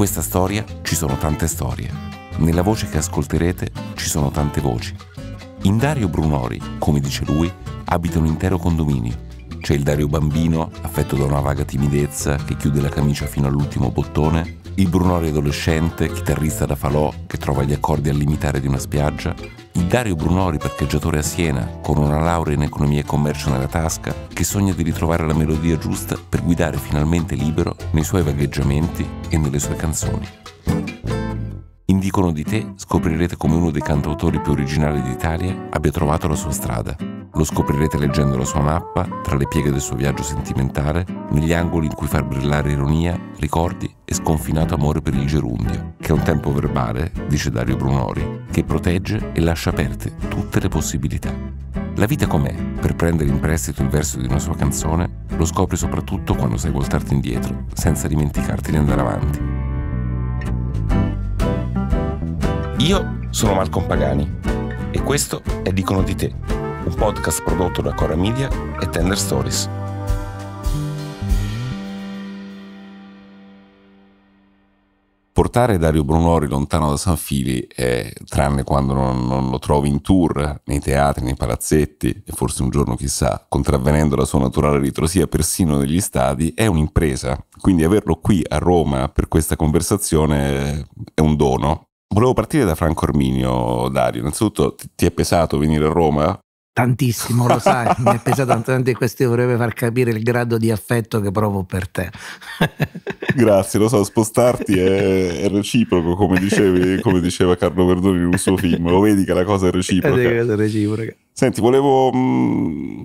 questa storia ci sono tante storie. Nella voce che ascolterete ci sono tante voci. In Dario Brunori, come dice lui, abita un intero condominio. C'è il Dario bambino, affetto da una vaga timidezza, che chiude la camicia fino all'ultimo bottone il Brunori adolescente, chitarrista da falò che trova gli accordi al limitare di una spiaggia, il Dario Brunori parcheggiatore a Siena con una laurea in economia e commercio nella tasca che sogna di ritrovare la melodia giusta per guidare finalmente libero nei suoi vagheggiamenti e nelle sue canzoni indicano di te scoprirete come uno dei cantautori più originali d'Italia abbia trovato la sua strada. Lo scoprirete leggendo la sua mappa, tra le pieghe del suo viaggio sentimentale, negli angoli in cui far brillare ironia, ricordi e sconfinato amore per il gerundio, che è un tempo verbale, dice Dario Brunori, che protegge e lascia aperte tutte le possibilità. La vita com'è? Per prendere in prestito il verso di una sua canzone, lo scopri soprattutto quando sai voltarti indietro, senza dimenticarti di andare avanti. Io sono Malcolm Pagani e questo è Dicono di te, un podcast prodotto da Cora Media e Tender Stories. Portare Dario Brunori lontano da San Fili è, tranne quando non, non lo trovi in tour, nei teatri, nei palazzetti e forse un giorno chissà, contravvenendo la sua naturale ritrosia persino negli stadi, è un'impresa. Quindi averlo qui a Roma per questa conversazione è un dono Volevo partire da Franco Arminio, Dario. Innanzitutto ti è pesato venire a Roma? Tantissimo, lo sai, mi è pesato tanto anche questo vorrebbe far capire il grado di affetto che provo per te. Grazie, lo so, spostarti è, è reciproco, come, dicevi, come, diceva Carlo Verdoni in un suo film. Lo vedi che la cosa è reciproca. È reciproca. Senti, volevo, mh,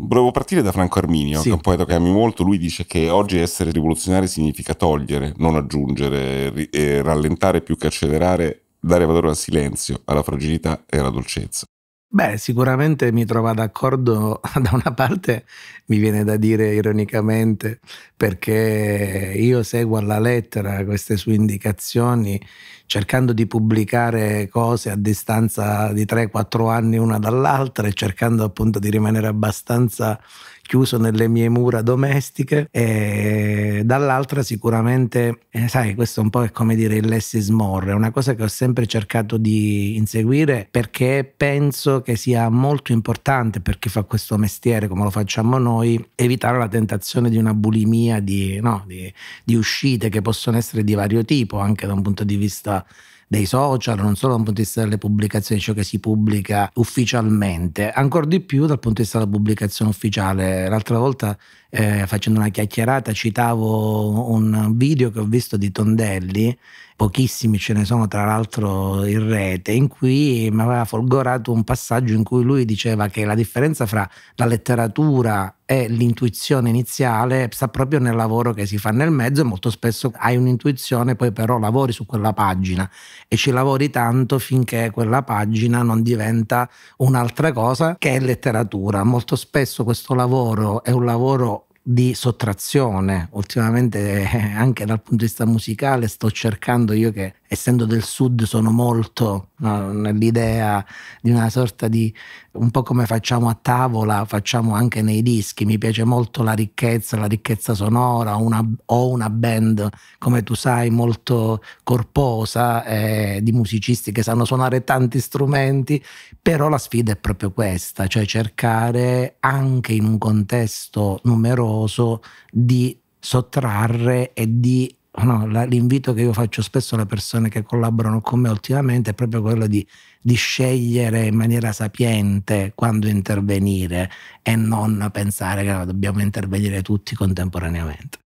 mm, volevo, partire da Franco Arminio, sì. che è un poeta che ami molto. Lui dice che oggi essere rivoluzionari significa togliere, non aggiungere, ri- rallentare più che accelerare dare valore al silenzio, alla fragilità e alla dolcezza. Beh, sicuramente mi trova d'accordo, da una parte mi viene da dire ironicamente, perché io seguo alla lettera queste sue indicazioni, cercando di pubblicare cose a distanza di 3-4 anni una dall'altra e cercando appunto di rimanere abbastanza chiuso nelle mie mura domestiche e dall'altra sicuramente, eh, sai, questo è un po' come dire il less is more, è una cosa che ho sempre cercato di inseguire perché penso che sia molto importante per chi fa questo mestiere come lo facciamo noi, evitare la tentazione di una bulimia di, no, di, di uscite che possono essere di vario tipo anche da un punto di vista dei social, non solo dal punto di vista delle pubblicazioni, ciò che si pubblica ufficialmente, ancora di più dal punto di vista della pubblicazione ufficiale. L'altra volta eh, facendo una chiacchierata citavo un video che ho visto di Tondelli pochissimi ce ne sono tra l'altro in rete, in cui mi aveva folgorato un passaggio in cui lui diceva che la differenza fra la letteratura e l'intuizione iniziale sta proprio nel lavoro che si fa nel mezzo e molto spesso hai un'intuizione, poi però lavori su quella pagina e ci lavori tanto finché quella pagina non diventa un'altra cosa che è letteratura. Molto spesso questo lavoro è un lavoro di sottrazione. Ultimamente eh, anche dal punto di vista musicale sto cercando io che essendo del sud sono molto no? l'idea di una sorta di, un po' come facciamo a tavola, facciamo anche nei dischi, mi piace molto la ricchezza, la ricchezza sonora, una, ho una band, come tu sai, molto corposa, eh, di musicisti che sanno suonare tanti strumenti, però la sfida è proprio questa, cioè cercare anche in un contesto numeroso di sottrarre e di no, la, l'invito che io faccio spesso alle persone che collaborano con me ultimamente è proprio quello di, di, scegliere in maniera sapiente quando intervenire e non pensare che no, dobbiamo intervenire tutti contemporaneamente.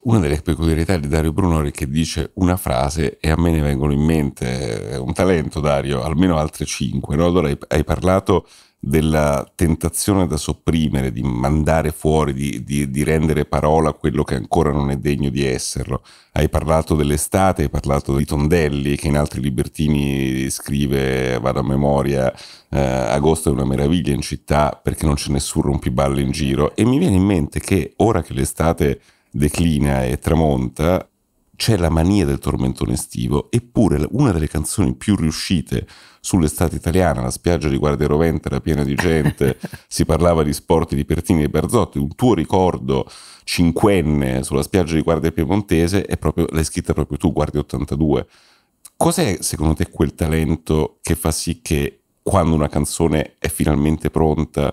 Una delle peculiarità di Dario Brunori è che dice una frase e a me ne vengono in mente un talento Dario, almeno altre cinque. No? Allora hai, hai parlato della tentazione da sopprimere, di mandare fuori, di, di, di, rendere parola quello che ancora non è degno di esserlo. Hai parlato dell'estate, hai parlato di Tondelli che in altri libertini scrive, vado a memoria, eh, agosto è una meraviglia in città perché non c'è nessun rompiballe in giro e mi viene in mente che ora che l'estate declina e tramonta, c'è la mania del tormentone estivo, eppure una delle canzoni più riuscite sull'estate italiana, la spiaggia di Guardia Rovente era piena di gente, si parlava di sport di Pertini e Barzotti, un tuo ricordo cinquenne sulla spiaggia di Guardia Piemontese è proprio, l'hai scritta proprio tu, Guardia 82. Cos'è secondo te quel talento che fa sì che quando una canzone è finalmente pronta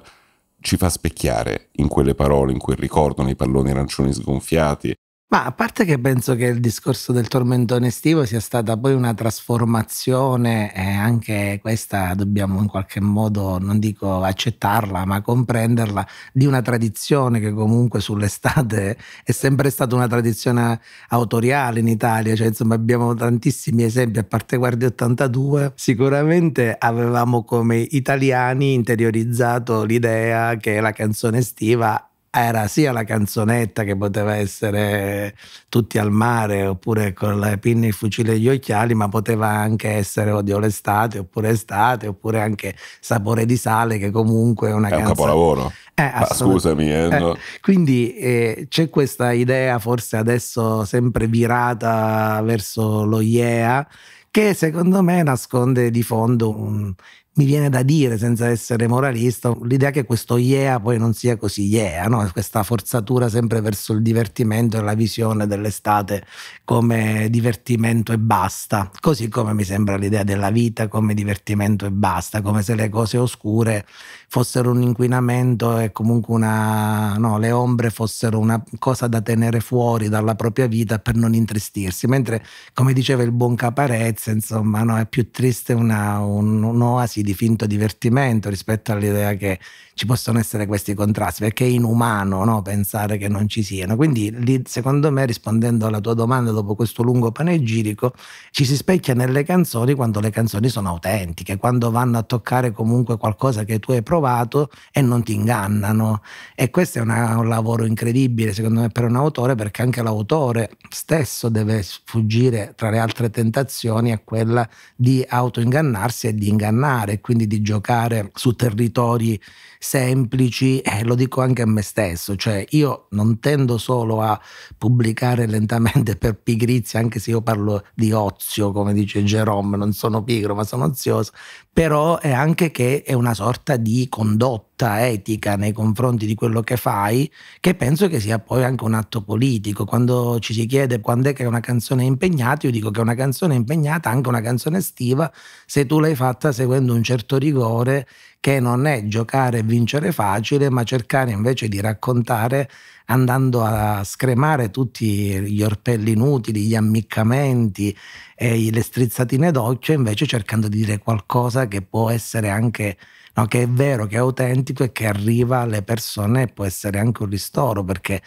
ci fa specchiare in quelle parole, in quel ricordo, nei palloni arancioni sgonfiati, ma a parte che penso che il discorso del tormentone estivo sia stata poi una trasformazione e anche questa dobbiamo in qualche modo, non dico accettarla, ma comprenderla, di una tradizione che comunque sull'estate è sempre stata una tradizione autoriale in Italia, cioè insomma abbiamo tantissimi esempi, a parte Guardia 82, sicuramente avevamo come italiani interiorizzato l'idea che la canzone estiva era sia la canzonetta che poteva essere tutti al mare oppure con le pinne, il fucile e gli occhiali, ma poteva anche essere Odio l'estate oppure estate oppure anche Sapore di sale che comunque è una è canzone. È un capolavoro. Eh, ma scusami. Eh, eh, no. Quindi eh, c'è questa idea forse adesso sempre virata verso lo IEA che secondo me nasconde di fondo un, mi viene da dire, senza essere moralista, l'idea che questo yeah poi non sia così yeah, no? questa forzatura sempre verso il divertimento e la visione dell'estate come divertimento e basta, così come mi sembra l'idea della vita come divertimento e basta, come se le cose oscure fossero un inquinamento e comunque una, no, le ombre fossero una cosa da tenere fuori dalla propria vita per non intristirsi, mentre come diceva il buon Caparezza, insomma, no, è più triste una, un, un'oasi di finto divertimento rispetto all'idea che ci possono essere questi contrasti, perché è inumano no? pensare che non ci siano. Quindi secondo me, rispondendo alla tua domanda dopo questo lungo panegirico, ci si specchia nelle canzoni quando le canzoni sono autentiche, quando vanno a toccare comunque qualcosa che tu hai provato e non ti ingannano. E questo è una, un lavoro incredibile, secondo me, per un autore, perché anche l'autore stesso deve sfuggire tra le altre tentazioni, a quella di autoingannarsi e di ingannare, quindi di giocare su territori semplici, eh, lo dico anche a me stesso, cioè io non tendo solo a pubblicare lentamente per pigrizia, anche se io parlo di ozio, come dice Jerome, non sono pigro ma sono ozioso, però è anche che è una sorta di condotta etica nei confronti di quello che fai, che penso che sia poi anche un atto politico. Quando ci si chiede quando è che una canzone è impegnata, io dico che una canzone è impegnata, anche una canzone estiva, se tu l'hai fatta seguendo un certo rigore che non è giocare e vincere facile, ma cercare invece di raccontare andando a scremare tutti gli orpelli inutili, gli ammiccamenti e le strizzatine d'occhio, invece cercando di dire qualcosa che può essere anche, no, che è vero, che è autentico e che arriva alle persone e può essere anche un ristoro, perché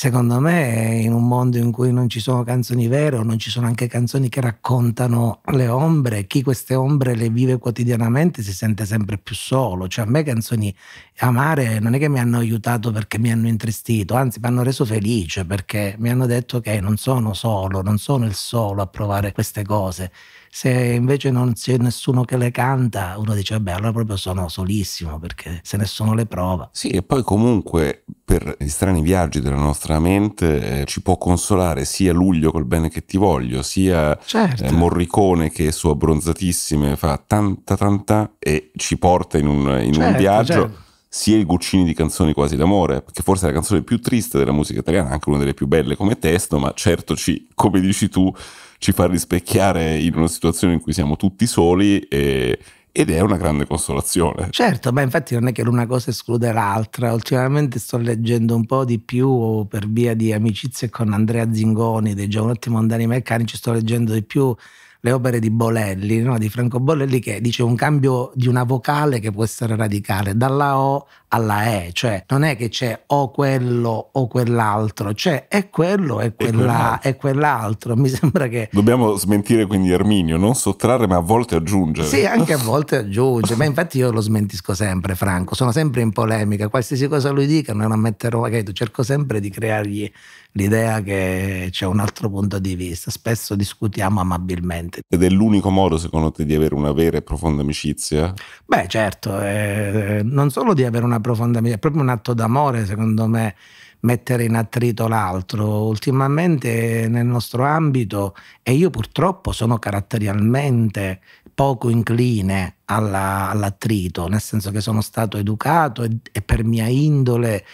secondo me in un mondo in cui non ci sono canzoni vere o non ci sono anche canzoni che raccontano le ombre, chi queste ombre le vive quotidianamente si sente sempre più solo. Cioè a me canzoni amare non è che mi hanno aiutato perché mi hanno intristito, anzi mi hanno reso felice perché mi hanno detto che non sono solo, non sono il solo a provare queste cose. Se invece non c'è nessuno che le canta, uno dice, Beh, allora proprio sono solissimo perché se nessuno le prova. Sì, e poi comunque per gli strani viaggi della nostra mente eh, ci può consolare sia Luglio col bene che ti voglio, sia eh, certo. eh, Morricone che su abbronzatissime fa tanta tanta e ci porta in un, in certo, un viaggio. Certo sia i Guccini di canzoni quasi d'amore, che forse è la canzone più triste della musica italiana, anche una delle più belle come testo, ma certo ci, come dici tu, ci fa rispecchiare in una situazione in cui siamo tutti soli e, ed è una grande consolazione. Certo, ma infatti non è che l'una cosa esclude l'altra. Ultimamente sto leggendo un po' di più per via di amicizie con Andrea Zingoni dei Giovanotti Mondani Meccanici, sto leggendo di più le opere di Bolelli, no? di Franco Bolelli, che dice un cambio di una vocale che può essere radicale, dalla O alla E, cioè non è che c'è o quello o quell'altro, cioè è quello e, quella, e, quell'altro. quell'altro. Mi sembra che... Dobbiamo smentire quindi Erminio, non sottrarre ma a volte aggiungere. Sì, anche a volte aggiunge, ma infatti io lo smentisco sempre Franco, sono sempre in polemica, qualsiasi cosa lui dica non ammetterò, credo, cerco sempre di creargli l'idea che c'è un altro punto di vista, spesso discutiamo amabilmente. Ed è l'unico modo secondo te di avere una vera e profonda amicizia? Beh certo, eh, non solo di avere una una profonda è proprio un atto d'amore secondo me mettere in attrito l'altro. Ultimamente nel nostro ambito, e io purtroppo sono caratterialmente poco incline alla, all'attrito, nel senso che sono stato educato e, e per mia indole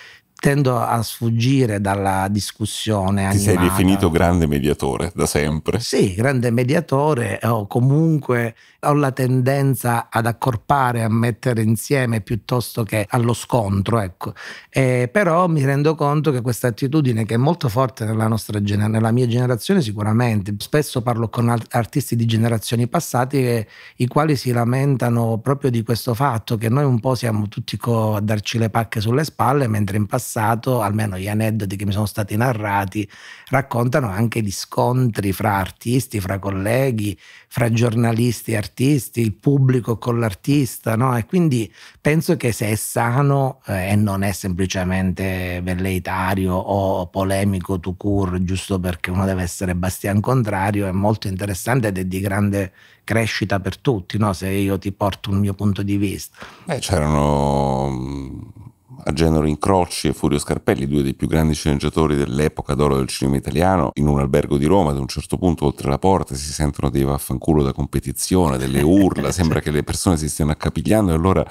tendo a sfuggire dalla discussione. Ti animata. sei definito grande mediatore da sempre? Sì, grande mediatore eh, o comunque ho la tendenza ad accorpare, a mettere insieme piuttosto che allo scontro, ecco. Eh, però mi rendo conto che questa attitudine che è molto forte nella, nostra, nella mia generazione sicuramente, spesso parlo con artisti di generazioni passate che, eh, i quali si lamentano proprio di questo fatto che noi un po' siamo tutti co- a darci le pacche sulle spalle mentre in passato passato, almeno gli aneddoti che mi sono stati narrati, raccontano anche gli scontri fra artisti, fra colleghi, fra giornalisti e artisti, il pubblico con l'artista, no? E quindi penso che se è sano eh, e non è semplicemente velleitario o polemico to cure, giusto perché uno deve essere bastian contrario, è molto interessante ed è di grande crescita per tutti, no? se io ti porto un mio punto di vista. Beh, c'erano a Genero Incroci e Furio Scarpelli, due dei più grandi sceneggiatori dell'epoca d'oro del cinema italiano, in un albergo di Roma. Ad un certo punto, oltre la porta, si sentono dei vaffanculo da competizione, delle urla, sembra che le persone si stiano accapigliando e allora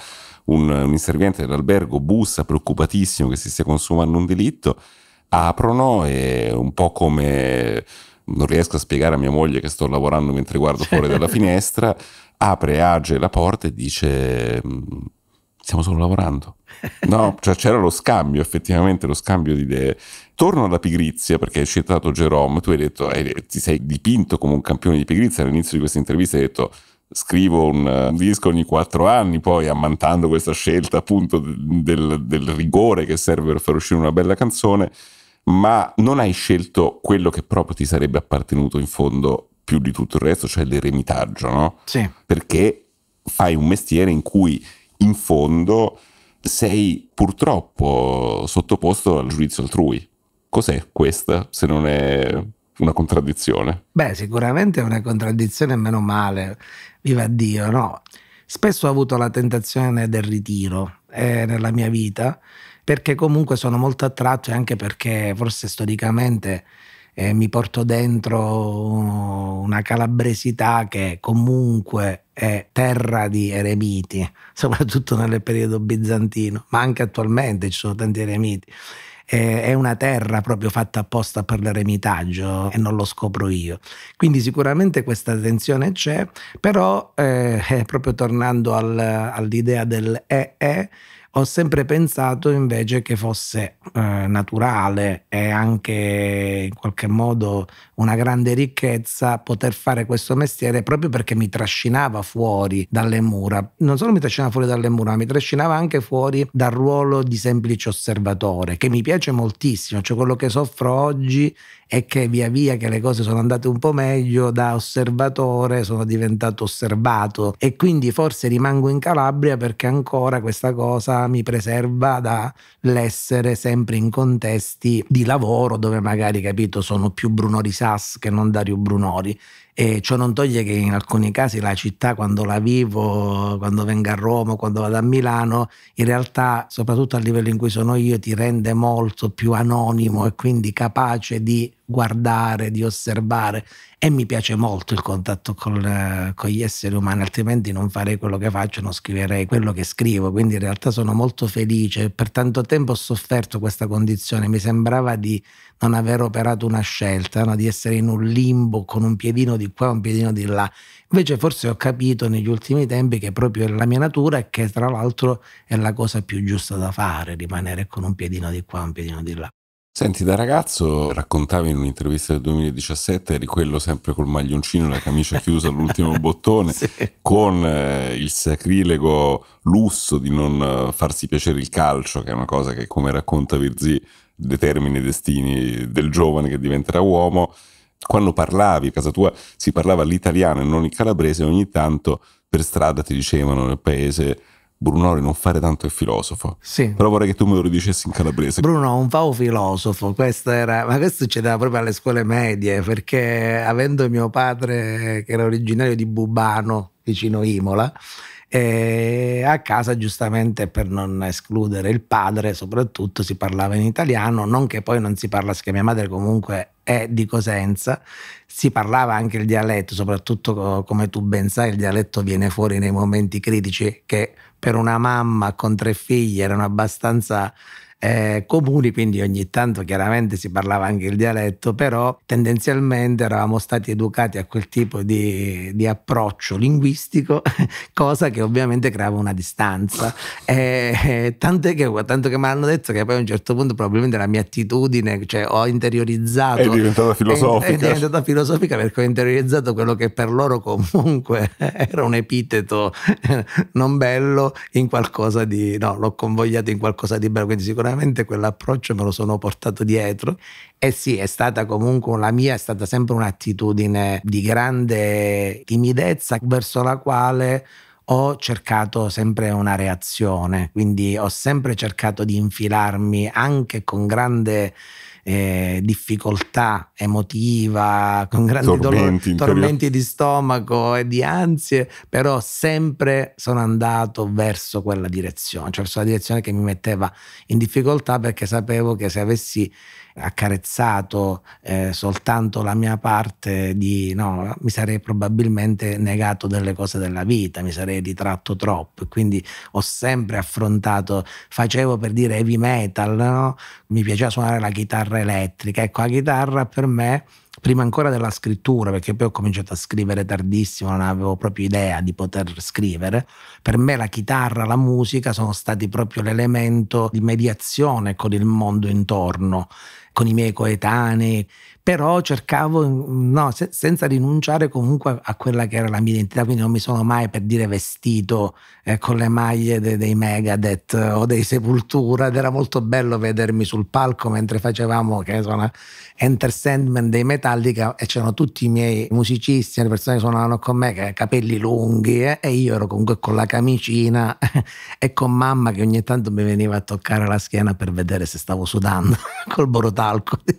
un, un inserviente dell'albergo bussa preoccupatissimo che si stia consumando un delitto. Aprono e un po' come non riesco a spiegare a mia moglie che sto lavorando mentre guardo fuori dalla finestra, apre Age la porta e dice mm, stiamo solo lavorando. No, cioè c'era lo scambio, effettivamente lo scambio di idee. Torno alla pigrizia, perché hai citato Jerome, tu hai detto, hai, ti sei dipinto come un campione di pigrizia all'inizio di questa intervista, hai detto scrivo un, un disco ogni quattro anni, poi ammantando questa scelta appunto del, del rigore che serve per far uscire una bella canzone, ma non hai scelto quello che proprio ti sarebbe appartenuto in fondo più di tutto il resto, cioè l'eremitaggio, no? Sì. Perché fai un mestiere in cui in fondo sei purtroppo sottoposto al giudizio altrui. Cos'è questa se non è una contraddizione? Beh, sicuramente è una contraddizione, meno male, viva Dio, no? Spesso ho avuto la tentazione del ritiro eh, nella mia vita, perché comunque sono molto attratto e anche perché forse storicamente eh, mi porto dentro una calabresità che comunque è terra di eremiti, soprattutto nel periodo bizantino, ma anche attualmente ci sono tanti eremiti. è una terra proprio fatta apposta per l'eremitaggio e non lo scopro io. Quindi sicuramente questa tensione c'è, però eh, proprio tornando al, all'idea del EE, eh, eh", ho sempre pensato invece che fosse eh, naturale e anche in qualche modo una grande ricchezza poter fare questo mestiere proprio perché mi trascinava fuori dalle mura. Non solo mi trascinava fuori dalle mura, ma mi trascinava anche fuori dal ruolo di semplice osservatore, che mi piace moltissimo, cioè quello che soffro oggi e che via via che le cose sono andate un po' meglio, da osservatore sono diventato osservato e quindi forse rimango in Calabria perché ancora questa cosa mi preserva dall'essere sempre in contesti di lavoro dove magari, capito, sono più Brunori Sass che non Dario Brunori e ciò non toglie che in alcuni casi la città, quando la vivo, quando vengo a Roma, quando vado a Milano, in realtà, soprattutto a livello in cui sono io, ti rende molto più anonimo e quindi capace di guardare, di osservare e mi piace molto il contatto con, con, gli esseri umani, altrimenti non farei quello che faccio, non scriverei quello che scrivo, quindi in realtà sono molto felice, per tanto tempo ho sofferto questa condizione, mi sembrava di non aver operato una scelta, no? di essere in un limbo con un piedino di qua e un piedino di là, invece forse ho capito negli ultimi tempi che proprio è la mia natura e che tra l'altro è la cosa più giusta da fare, rimanere con un piedino di qua e un piedino di là. Senti, da ragazzo raccontavi in un'intervista del 2017 di quello sempre col maglioncino e la camicia chiusa all'ultimo bottone, sì. con eh, il sacrilego lusso di non eh, farsi piacere il calcio, che è una cosa che, come racconta Virzi, determina i destini del giovane che diventerà uomo. Quando parlavi, a casa tua si parlava l'italiano e non il calabrese, ogni tanto per strada ti dicevano nel paese Brunori non fare tanto il filosofo. Sì. Però vorrei che tu me lo ridicessi in calabrese. Bruno un favo filosofo, questo era, ma questo succedeva proprio alle scuole medie, perché avendo mio padre, che era originario di Bubano, vicino Imola, e a casa giustamente per non escludere il padre soprattutto si parlava in italiano, non che poi non si parla, perché mia madre comunque è di Cosenza, si parlava anche il dialetto, soprattutto come tu ben sai il dialetto viene fuori nei momenti critici che per una mamma con tre figli erano abbastanza eh, comuni, quindi ogni tanto chiaramente si parlava anche il dialetto, però tendenzialmente eravamo stati educati a quel tipo di, di approccio linguistico, cosa che ovviamente creava una distanza. E, eh, eh, tant'è che, tanto che mi hanno detto che poi a un certo punto probabilmente la mia attitudine, cioè ho interiorizzato... È diventata filosofica. È, è diventata filosofica perché ho interiorizzato quello che per loro comunque era un epiteto eh, non bello in qualcosa di... no, l'ho convogliato in qualcosa di bello, quindi sicuramente sicuramente quell'approccio me lo sono portato dietro e sì, è stata comunque la mia, è stata sempre un'attitudine di grande timidezza verso la quale ho cercato sempre una reazione, quindi ho sempre cercato di infilarmi anche con grande eh, difficoltà emotiva, con grandi tormenti, dolor, tormenti di stomaco e di ansie, però sempre sono andato verso quella direzione, cioè verso la direzione che mi metteva in difficoltà perché sapevo che se avessi accarezzato eh, soltanto la mia parte di no, mi sarei probabilmente negato delle cose della vita, mi sarei ritratto troppo. Quindi ho sempre affrontato, facevo per dire heavy metal, no? mi piaceva suonare la chitarra elettrica. Ecco, la chitarra per me prima ancora della scrittura, perché poi ho cominciato a scrivere tardissimo, non avevo proprio idea di poter scrivere, per me la chitarra, la musica sono stati proprio l'elemento di mediazione con il mondo intorno con i miei coetanei, però cercavo, no, se, senza rinunciare comunque a quella che era la mia identità, quindi non mi sono mai per dire vestito eh, con le maglie de, dei Megadeth eh, o dei Sepultura ed era molto bello vedermi sul palco mentre facevamo che sono Enter Sandman dei Metallica e c'erano tutti i miei musicisti, le persone che suonavano con me, che capelli lunghi eh, e io ero comunque con la camicina e con mamma che ogni tanto mi veniva a toccare la schiena per vedere se stavo sudando col borotano palco.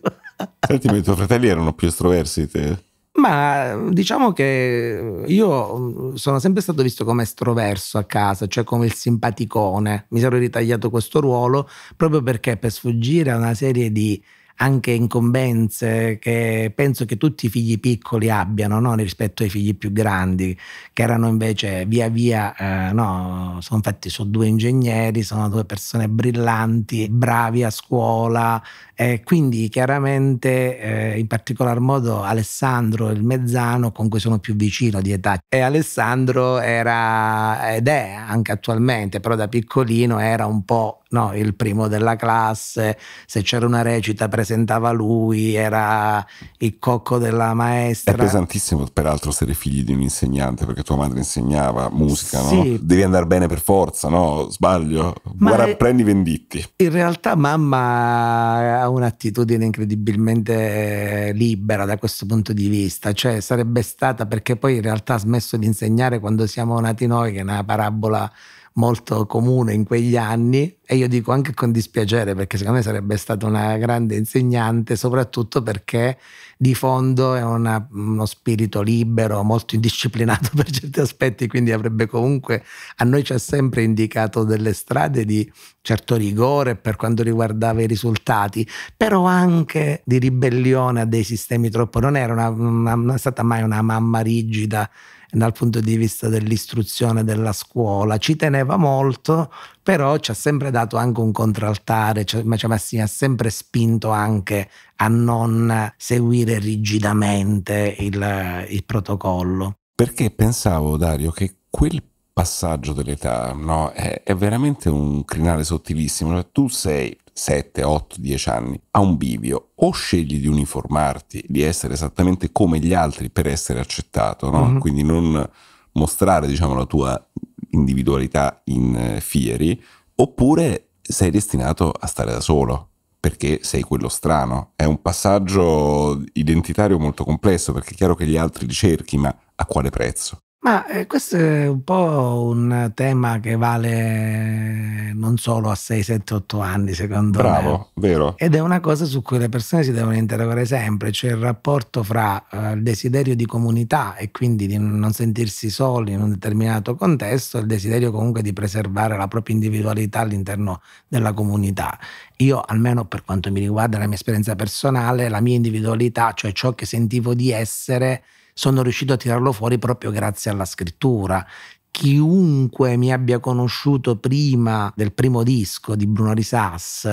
Senti, ma i tuoi fratelli erano più estroversi te? Ma diciamo che io mm, sono sempre stato visto come estroverso a casa, cioè come il simpaticone. Mi sono ritagliato questo ruolo proprio perché per sfuggire a una serie di anche incombenze che penso che tutti i figli piccoli abbiano no? rispetto ai figli più grandi, che erano invece via via, eh, no, sono fatti su due ingegneri, sono due persone brillanti, bravi a scuola, eh, quindi chiaramente eh, in particolar modo Alessandro il Mezzano con cui sono più vicino di età e Alessandro era ed è anche attualmente però da piccolino era un po' no, il primo della classe se c'era una recita presentava lui era il cocco della maestra è pesantissimo peraltro essere figli di un insegnante perché tua madre insegnava musica sì. no? devi andare bene per forza no? sbaglio Ma Guarda, è... prendi venditti in realtà mamma un'attitudine incredibilmente eh, libera da questo punto di vista, cioè sarebbe stata perché poi in realtà ha smesso di insegnare quando siamo nati noi, che è una parabola molto comune in quegli anni e io dico anche con dispiacere perché secondo me sarebbe stata una grande insegnante soprattutto perché di fondo è una, uno spirito libero, molto indisciplinato per certi aspetti, quindi avrebbe comunque a noi ci ha sempre indicato delle strade di certo rigore per quanto riguardava i risultati, però anche di ribellione a dei sistemi troppo non era una, una, non è stata mai una mamma rigida dal punto di vista dell'istruzione della scuola, ci teneva molto, però ci ha sempre dato anche un contraltare, cioè, ma ci ha sempre spinto anche a non seguire rigidamente il, il protocollo. Perché pensavo, Dario, che quel passaggio dell'età no, è, è veramente un crinale sottilissimo. Cioè, tu sei 7, 8, 10 anni ha un bivio, o scegli di uniformarti, di essere esattamente come gli altri per essere accettato, no? mm-hmm. quindi non mostrare diciamo, la tua individualità in eh, fieri, oppure sei destinato a stare da solo perché sei quello strano. È un passaggio identitario molto complesso perché è chiaro che gli altri li cerchi, ma a quale prezzo? Ma eh, questo è un po' un tema che vale eh, non solo a 6, 7, 8 anni, secondo Bravo, me. Bravo, vero. Ed è una cosa su cui le persone si devono interrogare sempre, cioè il rapporto fra eh, il desiderio di comunità e quindi di non sentirsi soli in un determinato contesto e il desiderio comunque di preservare la propria individualità all'interno della comunità. Io, almeno per quanto mi riguarda la mia esperienza personale, la mia individualità, cioè ciò che sentivo di essere, sono riuscito a tirarlo fuori proprio grazie alla scrittura. Chiunque mi abbia conosciuto prima del primo disco di Bruno Risas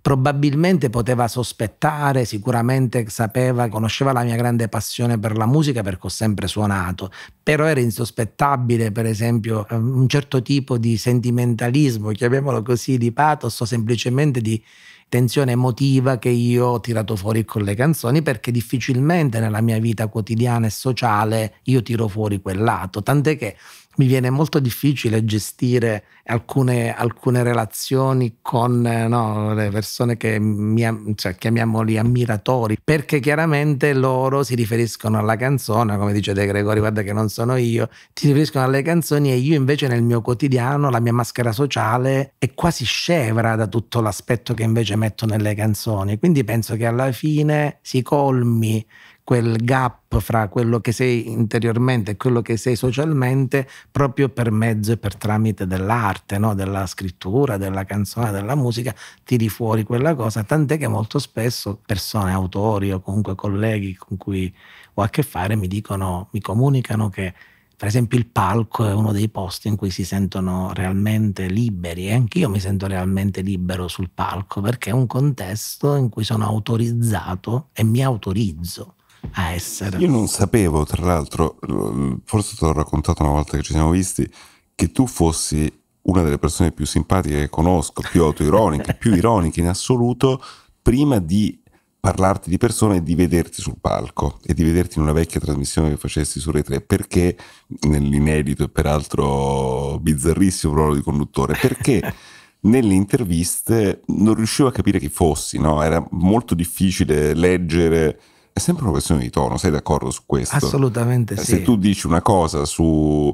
probabilmente poteva sospettare, sicuramente sapeva, conosceva la mia grande passione per la musica perché ho sempre suonato, però era insospettabile per esempio ehm, un certo tipo di sentimentalismo, chiamiamolo così, di pathos o semplicemente di tensione emotiva che io ho tirato fuori con le canzoni perché difficilmente nella mia vita quotidiana e sociale io tiro fuori quel lato, tant'è che mi viene molto difficile gestire alcune, alcune relazioni con no, le persone che mi, cioè, chiamiamoli ammiratori, perché chiaramente loro si riferiscono alla canzone, come dice De Gregori, guarda che non sono io, si riferiscono alle canzoni e io invece nel mio quotidiano la mia maschera sociale è quasi scevra da tutto l'aspetto che invece metto nelle canzoni. Quindi penso che alla fine si colmi quel gap fra quello che sei interiormente e quello che sei socialmente proprio per mezzo e per tramite dell'arte, no? della scrittura, della canzone, della musica, tiri fuori quella cosa, tant'è che molto spesso persone, autori o comunque colleghi con cui ho a che fare mi dicono, mi comunicano che per esempio il palco è uno dei posti in cui si sentono realmente liberi e anch'io mi sento realmente libero sul palco perché è un contesto in cui sono autorizzato e mi autorizzo a essere. Io non sapevo, tra l'altro, forse te l'ho raccontato una volta che ci siamo visti, che tu fossi una delle persone più simpatiche che conosco, più autoironiche, più ironiche in assoluto, prima di parlarti di persone e di vederti sul palco e di vederti in una vecchia trasmissione che facessi su Rai 3 perché nell'inedito e peraltro bizzarrissimo ruolo di conduttore perché nelle interviste non riuscivo a capire chi fossi no? era molto difficile leggere è sempre una questione di tono, sei d'accordo su questo? Assolutamente eh, sì. Se tu dici una cosa sulla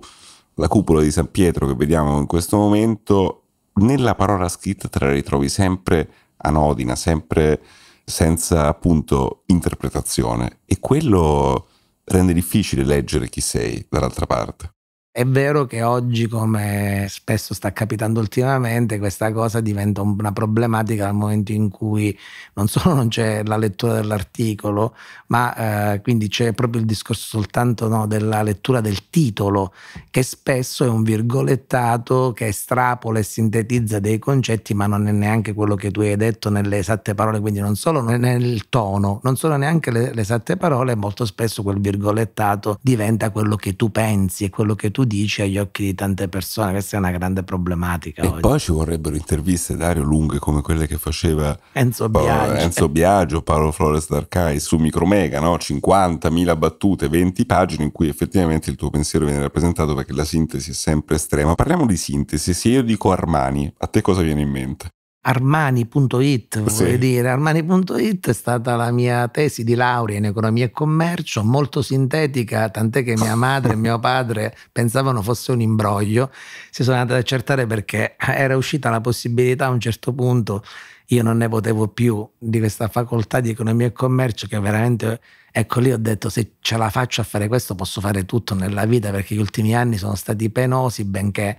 cupola di San Pietro che vediamo in questo momento, nella parola scritta te la ritrovi sempre anodina, sempre senza appunto interpretazione e quello rende difficile leggere chi sei dall'altra parte. È vero che oggi, come spesso sta capitando ultimamente, questa cosa diventa una problematica dal momento in cui non solo non c'è la lettura dell'articolo, ma eh, quindi c'è proprio il discorso soltanto no, della lettura del titolo, che spesso è un virgolettato che estrapola e sintetizza dei concetti, ma non è neanche quello che tu hai detto nelle esatte parole, quindi non solo nel tono, non sono neanche le, le esatte parole, molto spesso quel virgolettato diventa quello che tu pensi e quello che tu tu dici agli occhi di tante persone. Questa è una grande problematica. E oggi. poi ci vorrebbero interviste, Dario, lunghe come quelle che faceva Enzo oh, Biagio, Enzo Biagio Paolo Flores d'Arcai su Micromega, no? 50.000 battute, 20 pagine in cui effettivamente il tuo pensiero viene rappresentato perché la sintesi è sempre estrema. Parliamo di sintesi. Se io dico Armani, a te cosa viene in mente? armani.it, voglio sì. dire, armani.it è stata la mia tesi di laurea in economia e commercio, molto sintetica, tant'è che mia madre e mio padre pensavano fosse un imbroglio, si sono andati ad accertare perché era uscita la possibilità a un certo punto, io non ne potevo più di questa facoltà di economia e commercio che veramente, ecco lì ho detto se ce la faccio a fare questo posso fare tutto nella vita perché gli ultimi anni sono stati penosi, benché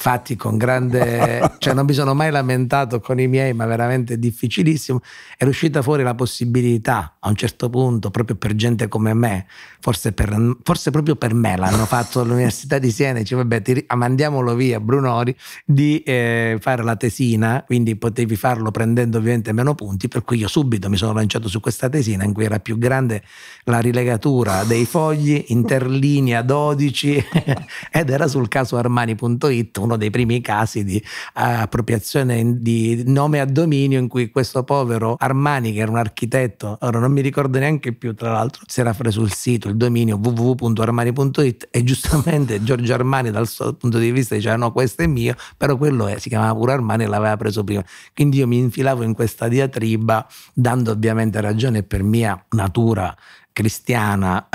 fatti con grande... cioè non mi sono mai lamentato con i miei, ma veramente difficilissimo. è uscita fuori la possibilità, a un certo punto, proprio per gente come me, forse, per, forse proprio per me l'hanno fatto all'Università di Siena, dice vabbè ti, ah, mandiamolo via Brunori, di eh, fare la tesina, quindi potevi farlo prendendo ovviamente meno punti, per cui io subito mi sono lanciato su questa tesina in cui era più grande la rilegatura dei fogli, interlinea 12, ed era sul caso armani.it, uno dei primi casi di eh, appropriazione di nome a dominio in cui questo povero Armani, che era un architetto, ora non mi ricordo neanche più tra l'altro, si era preso il sito, il dominio www.armani.it e giustamente Giorgio Armani dal suo punto di vista diceva no questo è mio, però quello è, si chiamava pure Armani e l'aveva preso prima. Quindi io mi infilavo in questa diatriba dando ovviamente ragione per mia natura cristiana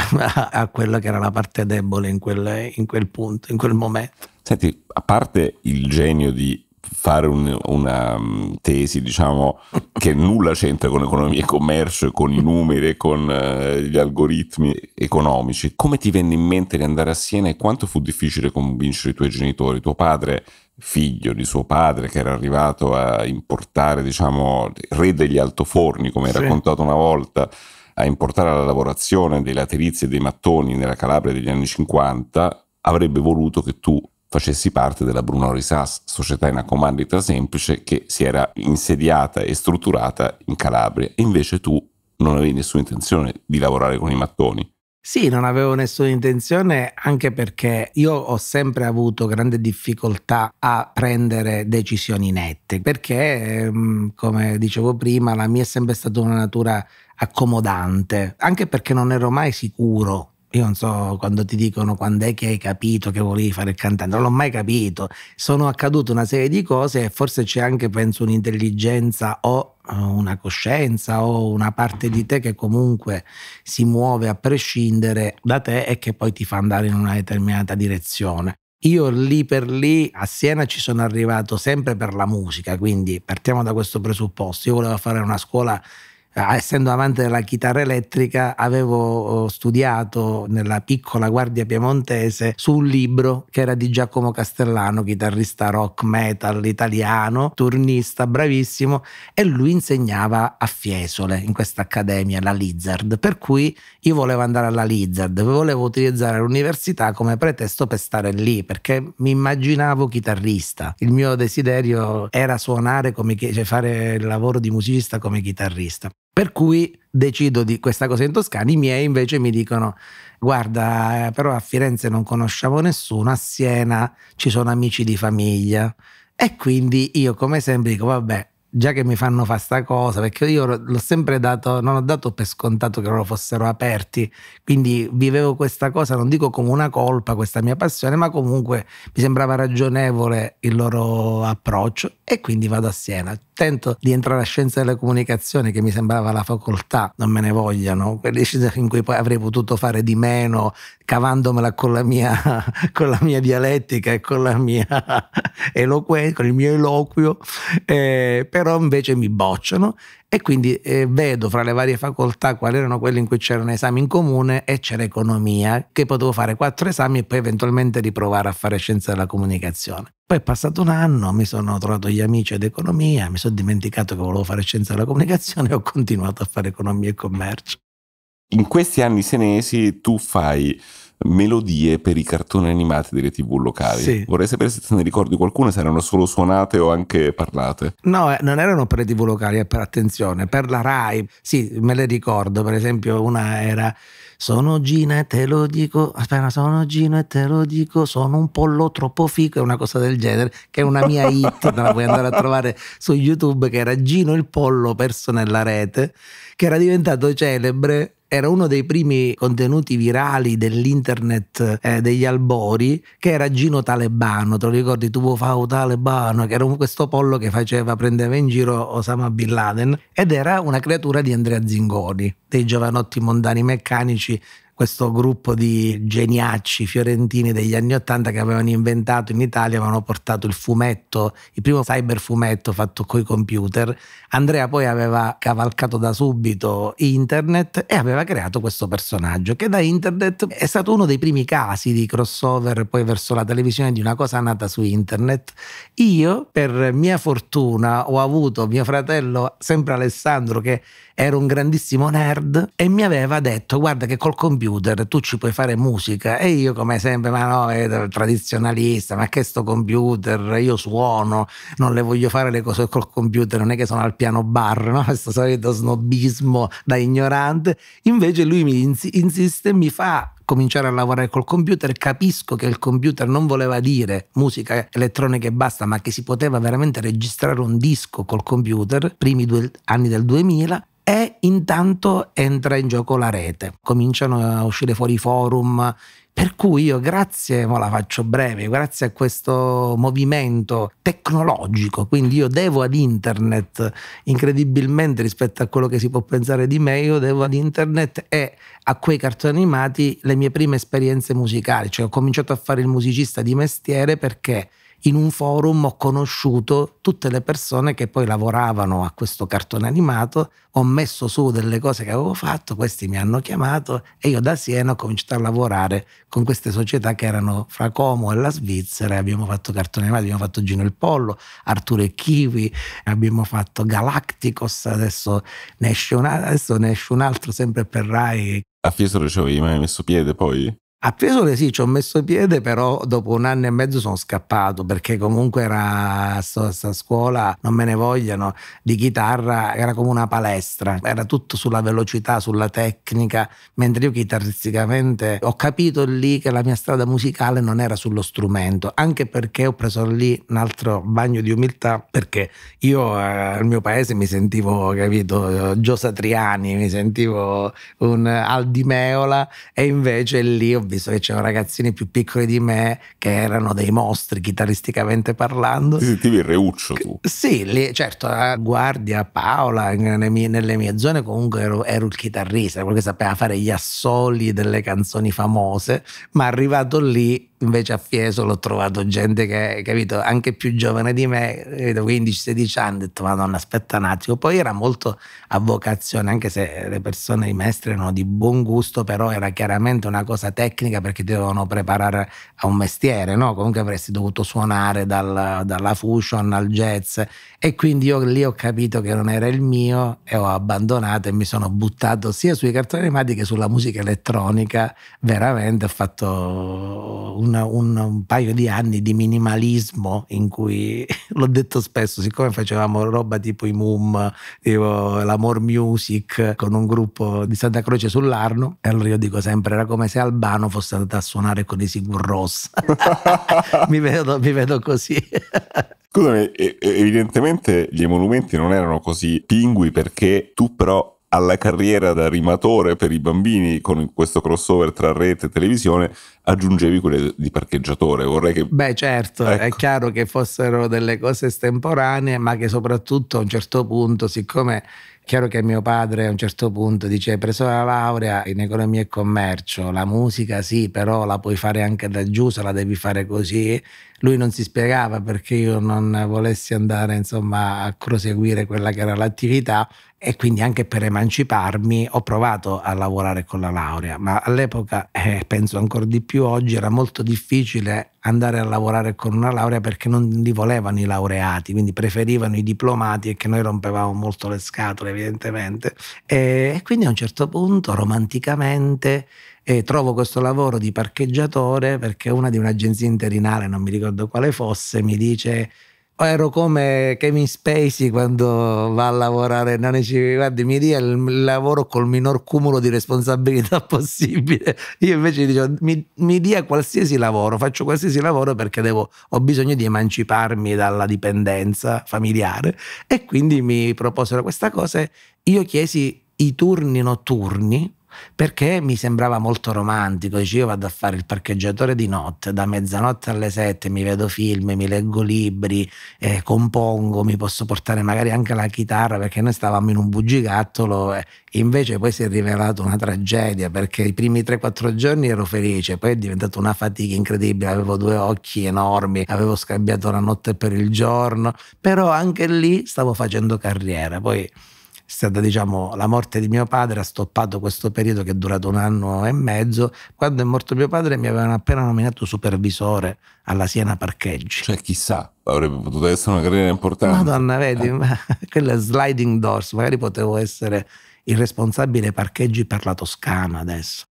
a quella che era la parte debole in quel, in quel punto, in quel momento. Senti, a parte il genio di fare un, una mm, tesi, diciamo, che nulla c'entra con economia e commercio, con i numeri, e con eh, gli algoritmi economici. Come ti venne in mente di andare a Siena e quanto fu difficile convincere i tuoi genitori, tuo padre, figlio di suo padre, che era arrivato a importare, diciamo, re degli altoforni, come hai sì. raccontato una volta, a importare la lavorazione dei laterizi e dei mattoni nella Calabria degli anni 50, avrebbe voluto che tu facessi parte della Bruno Risas, società in accomandita semplice che si era insediata e strutturata in Calabria. invece tu non avevi nessuna intenzione di lavorare con i mattoni. Sì, non avevo nessuna intenzione anche perché io ho sempre avuto grande difficoltà a prendere decisioni nette perché, ehm, come dicevo prima, la mia è sempre stata una natura accomodante, anche perché non ero mai sicuro io non so quando ti dicono quando è che hai capito che volevi fare il cantante, non l'ho mai capito. Sono accadute una serie di cose e forse c'è anche, penso, un'intelligenza o eh, una coscienza o una parte di te che comunque si muove a prescindere da te e che poi ti fa andare in una determinata direzione. Io lì per lì a Siena ci sono arrivato sempre per la musica, quindi partiamo da questo presupposto. Io volevo fare una scuola eh, essendo amante della chitarra elettrica, avevo oh, studiato nella piccola guardia piemontese su un libro che era di Giacomo Castellano, chitarrista rock metal italiano, turnista bravissimo, e lui insegnava a Fiesole in questa accademia, la Lizard. Per cui io volevo andare alla Lizard, volevo utilizzare l'università come pretesto per stare lì, perché mi immaginavo chitarrista. Il mio desiderio era suonare come cioè fare il lavoro di musicista come chitarrista. Per cui decido di questa cosa in Toscana, i miei invece mi dicono guarda eh, però a Firenze non conosciamo nessuno, a Siena ci sono amici di famiglia e quindi io come sempre dico vabbè già che mi fanno fare questa cosa perché io l'ho sempre dato, non ho dato per scontato che loro fossero aperti, quindi vivevo questa cosa non dico come una colpa questa mia passione ma comunque mi sembrava ragionevole il loro approccio e quindi vado a Siena, tento di entrare a scienza della comunicazione, che mi sembrava la facoltà, non me ne vogliano, quelle discipline in cui poi avrei potuto fare di meno, cavandomela con la mia, con la mia dialettica e con la mia eloquenza, con il mio eloquio, eh, però invece mi bocciano e quindi eh, vedo fra le varie facoltà quali erano quelle in cui c'erano esami in comune e c'era economia, che potevo fare quattro esami e poi eventualmente riprovare a fare scienza della comunicazione. Poi è passato un anno, mi sono trovato gli amici ad economia, mi sono dimenticato che volevo fare scienza della comunicazione e ho continuato a fare economia e commercio. In questi anni senesi tu fai melodie per i cartoni animati delle tv locali. Sì. Vorrei sapere se te ne ricordi qualcuna, se erano solo suonate o anche parlate. No, eh, non erano per le tv locali, eh, per attenzione, per la RAI. Sì, me le ricordo, per esempio una era sono Gina e te lo dico, aspetta, sono Gino e te lo dico, sono un pollo troppo fico, è una cosa del genere, che è una mia hit, te la puoi andare a trovare su YouTube, che era Gino il pollo perso nella rete, che era diventato celebre era uno dei primi contenuti virali dell'internet eh, degli albori, che era Gino Talebano, te lo ricordi? Tu fai Talebano, che era questo pollo che faceva, prendeva in giro Osama Bin Laden, ed era una creatura di Andrea Zingoni, dei giovanotti mondani meccanici questo gruppo di geniacci fiorentini degli anni Ottanta che avevano inventato in Italia, avevano portato il fumetto, il primo cyber fumetto fatto coi computer. Andrea poi aveva cavalcato da subito internet e aveva creato questo personaggio che da internet è stato uno dei primi casi di crossover poi verso la televisione di una cosa nata su internet. Io per mia fortuna ho avuto mio fratello, sempre Alessandro, che era un grandissimo nerd e mi aveva detto guarda che col computer tu ci puoi fare musica e io come sempre ma no, è eh, tradizionalista, ma che sto computer, io suono, non le voglio fare le cose col computer, non è che sono al piano bar, no? questo solito snobismo da ignorante, invece lui mi ins- insiste, mi fa cominciare a lavorare col computer, capisco che il computer non voleva dire musica elettronica e basta, ma che si poteva veramente registrare un disco col computer, primi due anni del 2000, Intanto entra in gioco la rete, cominciano a uscire fuori i forum, per cui io grazie, ma la faccio breve, grazie a questo movimento tecnologico, quindi io devo ad internet, incredibilmente rispetto a quello che si può pensare di me, io devo ad internet e a quei cartoni animati le mie prime esperienze musicali, cioè ho cominciato a fare il musicista di mestiere perché in un forum ho conosciuto tutte le persone che poi lavoravano a questo cartone animato, ho messo su delle cose che avevo fatto, questi mi hanno chiamato e io da Siena ho cominciato a lavorare con queste società che erano fra Como e la Svizzera, abbiamo fatto cartone animato, abbiamo fatto Gino il Pollo, Arturo e Kiwi, abbiamo fatto Galacticos, adesso ne esce un, adesso ne esce un altro sempre per Rai. A Fiesole ci avevi mai messo piede poi? A Fiesole sì, ci ho messo piede, però dopo un anno e mezzo sono scappato perché comunque era questa scuola, non me ne vogliono, di chitarra era come una palestra, era tutto sulla velocità, sulla tecnica, mentre io chitarristicamente ho capito lì che la mia strada musicale non era sullo strumento, anche perché ho preso lì un altro bagno di umiltà perché io eh, al mio paese mi sentivo, capito, Gio Satriani, mi sentivo un Aldi Meola e invece lì ho visto che c'erano ragazzini più piccoli di me che erano dei mostri chitarristicamente parlando. Ti sentivi il reuccio tu? Sì, lì, certo, a Guardia, Paola, mie, nelle mie, zone comunque ero, ero il chitarrista, quello che sapeva fare gli assoli delle canzoni famose, ma arrivato lì invece a Fiesole ho trovato gente che, capito, anche più giovane di me, 15-16 anni, ho detto madonna aspetta un attimo, poi era molto a vocazione, anche se le persone, i maestri erano di buon gusto, però era chiaramente una cosa tecnica perché ti dovevano preparare a un mestiere, no? comunque avresti dovuto suonare dal, dalla fusion al jazz e quindi io lì ho capito che non era il mio e ho abbandonato e mi sono buttato sia sui cartoni animati che sulla musica elettronica, veramente ho fatto un una, un, un, paio di anni di minimalismo in cui, l'ho detto spesso, siccome facevamo roba tipo i Moom, tipo More Music con un gruppo di Santa Croce sull'Arno, e allora io dico sempre era come se Albano fosse andato a suonare con i Sigur Ross. mi, vedo, mi vedo così. Scusami, evidentemente gli emolumenti non erano così pingui perché tu però alla carriera da rimatore per i bambini con questo crossover tra rete e televisione aggiungevi quelle di parcheggiatore. Vorrei che... Beh certo, ecco. è chiaro che fossero delle cose estemporanee, ma che soprattutto a un certo punto, siccome è chiaro che mio padre a un certo punto dice hai preso la laurea in economia e commercio, la musica sì, però la puoi fare anche da giù, se la devi fare così. Lui non si spiegava perché io non volessi andare insomma a proseguire quella che era l'attività e quindi anche per emanciparmi ho provato a lavorare con la laurea, ma all'epoca, e eh, penso ancora di più oggi, era molto difficile andare a lavorare con una laurea perché non li volevano i laureati, quindi preferivano i diplomati e che noi rompevamo molto le scatole evidentemente. E, e quindi a un certo punto, romanticamente, eh, trovo questo lavoro di parcheggiatore perché una di un'agenzia interinale, non mi ricordo quale fosse, mi dice ero come Kevin Spacey quando va a lavorare non ci guardi mi dia il lavoro col minor cumulo di responsabilità possibile io invece dico mi, mi dia qualsiasi lavoro faccio qualsiasi lavoro perché devo, ho bisogno di emanciparmi dalla dipendenza familiare e quindi mi proposero questa cosa io chiesi i turni notturni perché mi sembrava molto romantico, dice io vado a fare il parcheggiatore di notte, da mezzanotte alle sette mi vedo film, mi leggo libri, eh, compongo, mi posso portare magari anche la chitarra perché noi stavamo in un bugigattolo eh, e invece poi si è rivelato una tragedia perché i primi 3-4 giorni ero felice, poi è diventata una fatica incredibile, avevo due occhi enormi, avevo scambiato la notte per il giorno, però anche lì stavo facendo carriera, poi stata, diciamo, la morte di mio padre ha stoppato questo periodo che è durato un anno e mezzo. Quando è morto mio padre mi avevano appena nominato supervisore alla Siena Parcheggi. Cioè, chissà, avrebbe potuto essere una carriera importante. Madonna, vedi, eh. ma quella sliding doors, magari potevo essere il responsabile parcheggi per la Toscana adesso.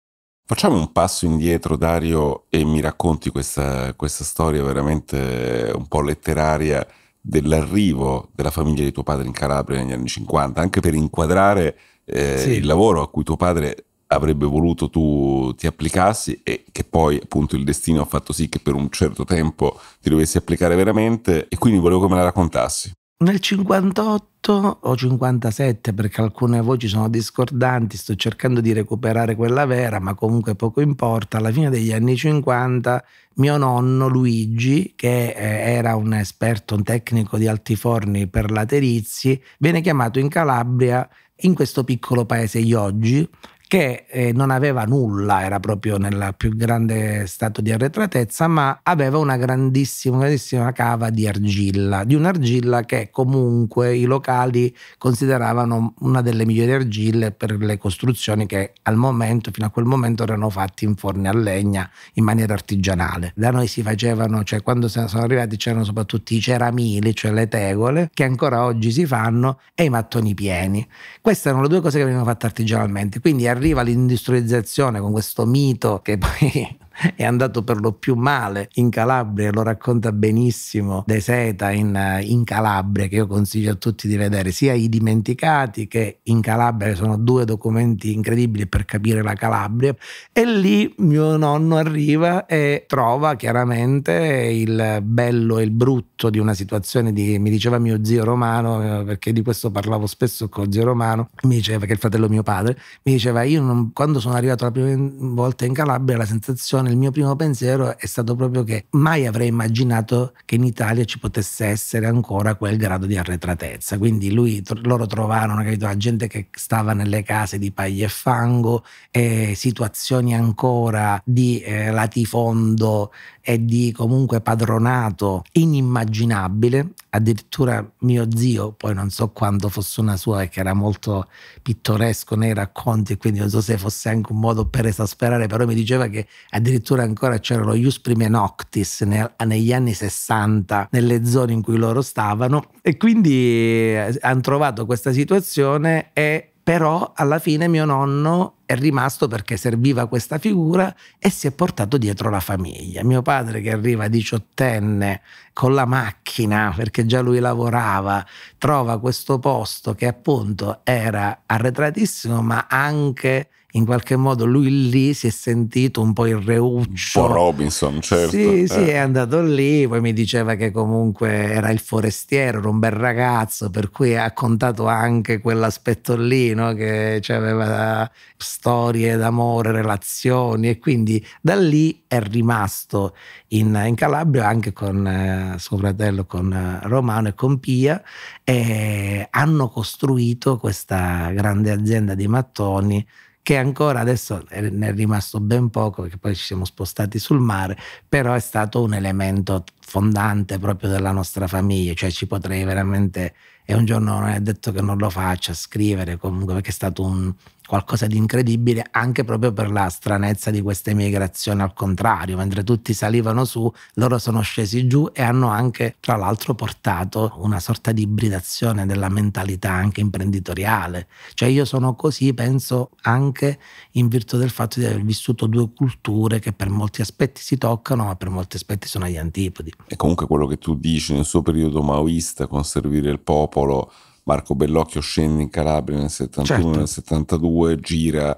Facciamo un passo indietro, Dario, e mi racconti questa, questa storia veramente un po' letteraria dell'arrivo della famiglia di tuo padre in Calabria negli anni 50, anche per inquadrare eh, sì. il lavoro a cui tuo padre avrebbe voluto tu ti applicassi e che poi appunto il destino ha fatto sì che per un certo tempo ti dovessi applicare veramente e quindi volevo che me la raccontassi. Nel 58 o 57, perché alcune voci sono discordanti, sto cercando di recuperare quella vera, ma comunque poco importa, alla fine degli anni 50 mio nonno Luigi, che eh, era un esperto, un tecnico di altiforni per laterizi, viene chiamato in Calabria, in questo piccolo paese Ioggi, che eh, non aveva nulla, era proprio nel più grande stato di arretratezza, ma aveva una grandissima, grandissima cava di argilla, di un'argilla che comunque i locali consideravano una delle migliori argille per le costruzioni che al momento, fino a quel momento, erano fatte in forni a legna in maniera artigianale. Da noi si facevano, cioè quando sono arrivati c'erano soprattutto i ceramili, cioè le tegole, che ancora oggi si fanno, e i mattoni pieni. Queste erano le due cose che venivano fatte artigianalmente, quindi argilla arriva l'industrializzazione con questo mito che poi è andato per lo più male in Calabria, lo racconta benissimo De Seta in, in, Calabria, che io consiglio a tutti di vedere, sia I Dimenticati che In Calabria, che sono due documenti incredibili per capire la Calabria. E lì mio nonno arriva e trova chiaramente il bello e il brutto di una situazione di, mi diceva mio zio romano, eh, perché di questo parlavo spesso con zio romano, mi diceva che è il fratello mio padre, mi diceva io non, quando sono arrivato la prima volta in Calabria la sensazione Barcellona, il mio primo pensiero è stato proprio che mai avrei immaginato che in Italia ci potesse essere ancora quel grado di arretratezza. Quindi lui, loro trovarono capito, la gente che stava nelle case di paglia e fango e situazioni ancora di eh, latifondo e di comunque padronato inimmaginabile. Addirittura mio zio, poi non so quanto fosse una sua, che era molto pittoresco nei racconti, quindi non so se fosse anche un modo per esasperare, però mi diceva che addirittura addirittura ancora c'era lo Ius Prime Noctis ne, negli anni 60 nelle zone in cui loro stavano e quindi eh, hanno trovato questa situazione e però alla fine mio nonno è rimasto perché serviva questa figura e si è portato dietro la famiglia. Mio padre che arriva diciottenne con la macchina perché già lui lavorava, trova questo posto che appunto era arretratissimo ma anche in qualche modo lui lì si è sentito un po' il reuccio. Un po' Robinson, certo. Sì, eh. sì, è andato lì, poi mi diceva che comunque era il forestiero, era un bel ragazzo, per cui ha contato anche quell'aspetto lì, no? che aveva storie d'amore, relazioni e quindi da lì è rimasto in, in Calabria anche con eh, suo fratello, con eh, Romano e con Pia e hanno costruito questa grande azienda di mattoni che ancora adesso ne è rimasto ben poco perché poi ci siamo spostati sul mare, però è stato un elemento fondante proprio della nostra famiglia, cioè ci potrei veramente, e un giorno non è detto che non lo faccia, scrivere comunque perché è stato un, qualcosa di incredibile anche proprio per la stranezza di questa emigrazione al contrario, mentre tutti salivano su, loro sono scesi giù e hanno anche tra l'altro portato una sorta di ibridazione della mentalità anche imprenditoriale, cioè io sono così penso anche in virtù del fatto di aver vissuto due culture che per molti aspetti si toccano ma per molti aspetti sono agli antipodi. E comunque quello che tu dici nel suo periodo maoista con servire il popolo Marco Bellocchio scende in Calabria nel 71, certo. nel 72, gira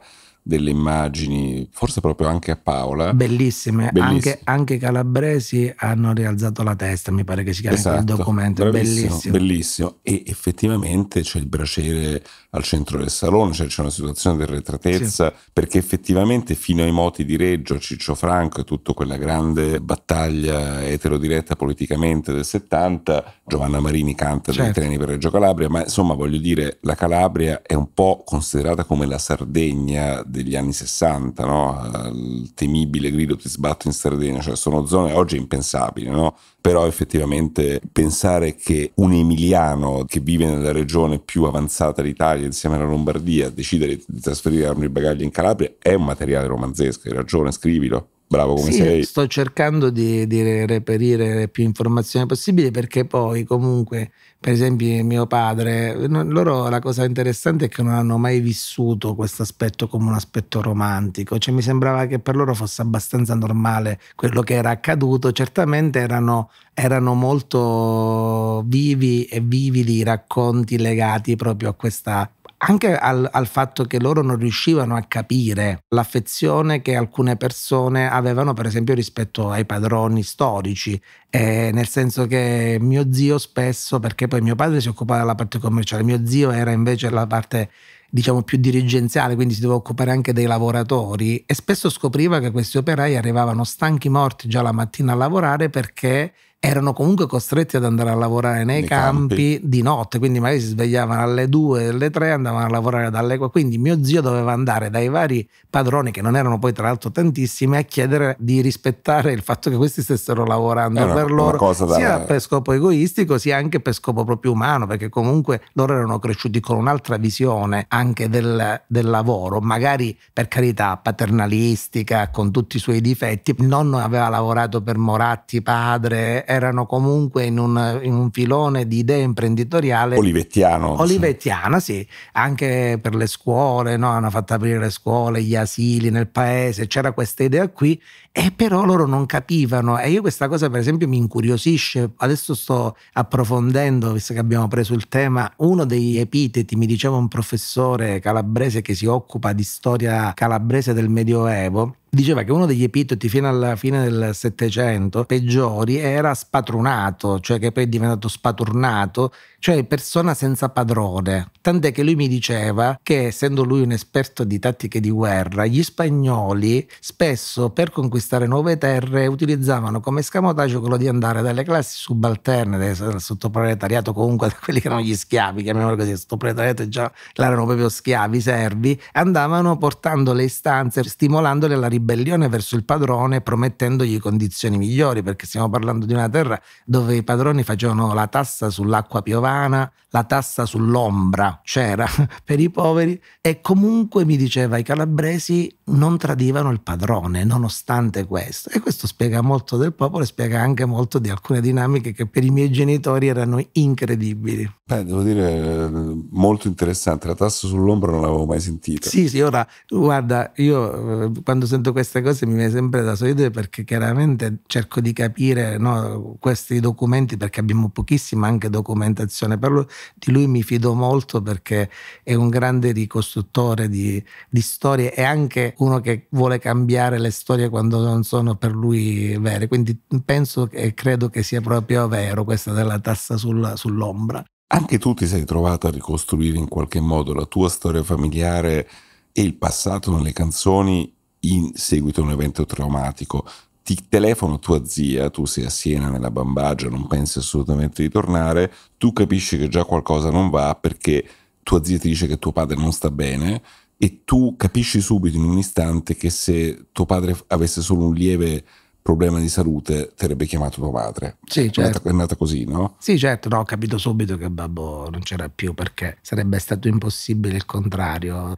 delle immagini, forse proprio anche a Paola. Bellissime, bellissime. Anche, i Calabresi hanno rialzato la testa, mi pare che si chiami esatto. il documento, Bravissimo, bellissimo. bellissimo. E effettivamente c'è il braciere al centro del salone, cioè c'è una situazione di retratezza, sì. perché effettivamente fino ai moti di Reggio, Ciccio Franco e tutta quella grande battaglia eterodiretta politicamente del 70, Giovanna Marini canta certo. dei treni per Reggio Calabria, ma insomma voglio dire, la Calabria è un po' considerata come la Sardegna degli anni 60, no? il temibile grido ti sbatto in Sardegna, cioè sono zone oggi impensabili, no? però effettivamente pensare che un emiliano che vive nella regione più avanzata d'Italia insieme alla Lombardia decida di trasferire armi e bagagli in Calabria è un materiale romanzesco, hai ragione, scrivilo. Bravo come sì, sei. Sto cercando di, di reperire più informazioni possibili perché poi comunque per esempio mio padre, loro la cosa interessante è che non hanno mai vissuto questo aspetto come un aspetto romantico, cioè mi sembrava che per loro fosse abbastanza normale quello che era accaduto, certamente erano, erano molto vivi e vividi i racconti legati proprio a questa anche al, al, fatto che loro non riuscivano a capire l'affezione che alcune persone avevano, per esempio, rispetto ai padroni storici. Eh, nel senso che mio zio spesso, perché poi mio padre si occupava della parte commerciale, mio zio era invece la parte diciamo più dirigenziale, quindi si doveva occupare anche dei lavoratori e spesso scopriva che questi operai arrivavano stanchi morti già la mattina a lavorare perché erano comunque costretti ad andare a lavorare nei, nei campi. campi. di notte, quindi magari si svegliavano alle 2, alle 3, andavano a lavorare dalle 4, quindi mio zio doveva andare dai vari padroni, che non erano poi tra l'altro tantissimi, a chiedere di rispettare il fatto che questi stessero lavorando Era per loro, da... sia per scopo egoistico sia anche per scopo proprio umano, perché comunque loro erano cresciuti con un'altra visione anche del, del lavoro, magari per carità paternalistica, con tutti i suoi difetti, il nonno aveva lavorato per Moratti padre, erano comunque in un, in un filone di idee imprenditoriale. Olivettiano. Olivettiana, sì. sì. Anche per le scuole, no? hanno fatto aprire le scuole, gli asili nel paese, c'era questa idea qui, e però loro non capivano. E io questa cosa, per esempio, mi incuriosisce. Adesso sto approfondendo, visto che abbiamo preso il tema, uno degli epiteti, mi diceva un professore calabrese che si occupa di storia calabrese del Medioevo, diceva che uno degli epiteti fino alla fine del Settecento peggiori era spatronato, cioè che poi è diventato spaturnato, cioè persona senza padrone. Tant'è che lui mi diceva che, essendo lui un esperto di tattiche di guerra, gli spagnoli spesso per conquistare nuove terre utilizzavano come scamotaggio quello di andare dalle classi subalterne, dal sottoproletariato, comunque da quelli che erano gli schiavi, chiamiamolo così, il sottoproletariato già erano proprio schiavi, servi, andavano portando le istanze, stimolandole alla ribellione verso il padrone, promettendogli condizioni migliori, perché stiamo parlando di una terra dove i padroni facevano la tassa sull'acqua piovana lontana la tassa sull'ombra c'era per i poveri e comunque mi diceva i calabresi non tradivano il padrone nonostante questo. E questo spiega molto del popolo e spiega anche molto di alcune dinamiche che per i miei genitori erano incredibili. Beh, devo dire, molto interessante. La tassa sull'ombra non l'avevo mai sentita. Sì, sì, ora, guarda, io eh, quando sento queste cose mi viene sempre da sorridere perché chiaramente cerco di capire no, questi documenti perché abbiamo pochissima anche documentazione. Però di lui mi fido molto perché è un grande ricostruttore di, di storie e anche qualcuno che vuole cambiare le storie quando non sono per lui vere. Quindi penso e credo che sia proprio vero questa della tassa sul, sull'ombra. Anche tu ti sei trovato a ricostruire in qualche modo la tua storia familiare e il passato nelle canzoni in seguito a un evento traumatico. Ti telefono tua zia, tu sei a Siena nella bambagia, non pensi assolutamente di tornare, tu capisci che già qualcosa non va perché tua zia ti dice che tuo padre non sta bene e tu capisci subito in un istante che se tuo padre avesse solo un lieve problema di salute ti avrebbe chiamato tuo padre. Sì, certo. È andata, è nata così, no? Sì, certo, no, ho capito subito che babbo non c'era più perché sarebbe stato impossibile il contrario.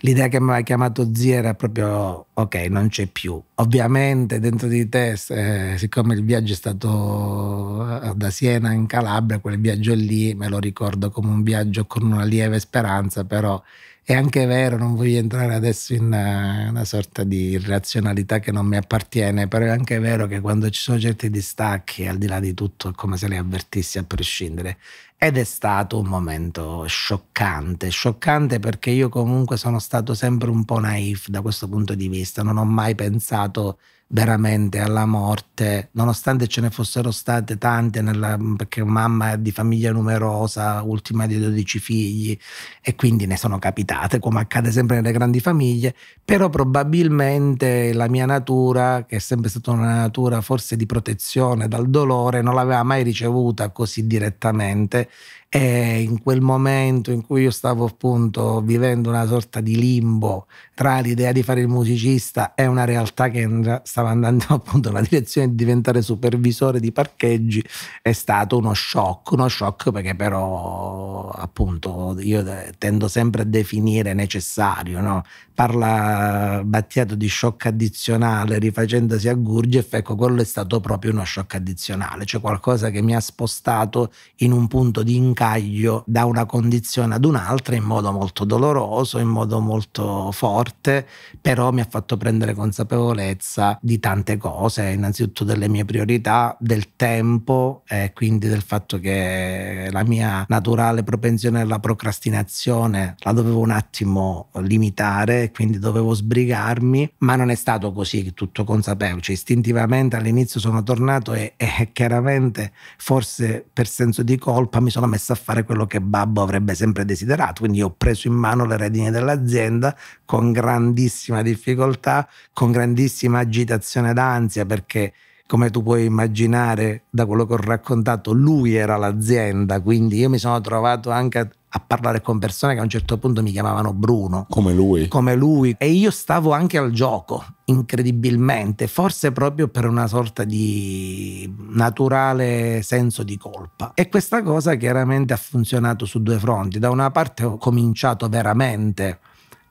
L'idea che mi aveva chiamato zia era proprio ok, non c'è più. Ovviamente dentro di te, eh, siccome il viaggio è stato eh, da Siena in Calabria, quel viaggio lì me lo ricordo come un viaggio con una lieve speranza, però è anche vero, non voglio entrare adesso in una, eh, una sorta di irrazionalità che non mi appartiene, però è anche vero che quando ci sono certi distacchi, al di là di tutto, è come se li avvertissi a prescindere. Ed è stato un momento scioccante, scioccante perché io comunque sono stato sempre un po' naif da questo punto di vista, non ho mai pensato veramente alla morte, nonostante ce ne fossero state tante, nella, perché mamma è di famiglia numerosa, ultima di 12 figli, e quindi ne sono capitate, come accade sempre nelle grandi famiglie, però probabilmente la mia natura, che è sempre stata una natura forse di protezione dal dolore, non l'aveva mai ricevuta così direttamente e in quel momento in cui io stavo appunto vivendo una sorta di limbo tra l'idea di fare il musicista e una realtà che stava andando appunto nella direzione di diventare supervisore di parcheggi, è stato uno shock, uno shock perché però appunto io eh, tendo sempre a definire necessario, no? parla Battiato di shock addizionale rifacendosi a Gurgef, ecco quello è stato proprio uno shock addizionale, cioè qualcosa che mi ha spostato in un punto di incanto taglio da una condizione ad un'altra in modo molto doloroso, in modo molto forte, però mi ha fatto prendere consapevolezza di tante cose, innanzitutto delle mie priorità, del tempo e quindi del fatto che la mia naturale propensione alla procrastinazione la dovevo un attimo limitare, quindi dovevo sbrigarmi, ma non è stato così tutto consapevole, cioè, istintivamente all'inizio sono tornato e, e chiaramente forse per senso di colpa mi sono messo a fare quello che Babbo avrebbe sempre desiderato. Quindi ho preso in mano le redini dell'azienda con grandissima difficoltà, con grandissima agitazione d'ansia perché come tu puoi immaginare da quello che ho raccontato, lui era l'azienda, quindi io mi sono trovato anche a, a parlare con persone che a un certo punto mi chiamavano Bruno. Come lui. Come lui. E io stavo anche al gioco, incredibilmente, forse proprio per una sorta di naturale senso di colpa. E questa cosa chiaramente ha funzionato su due fronti. Da una parte ho cominciato veramente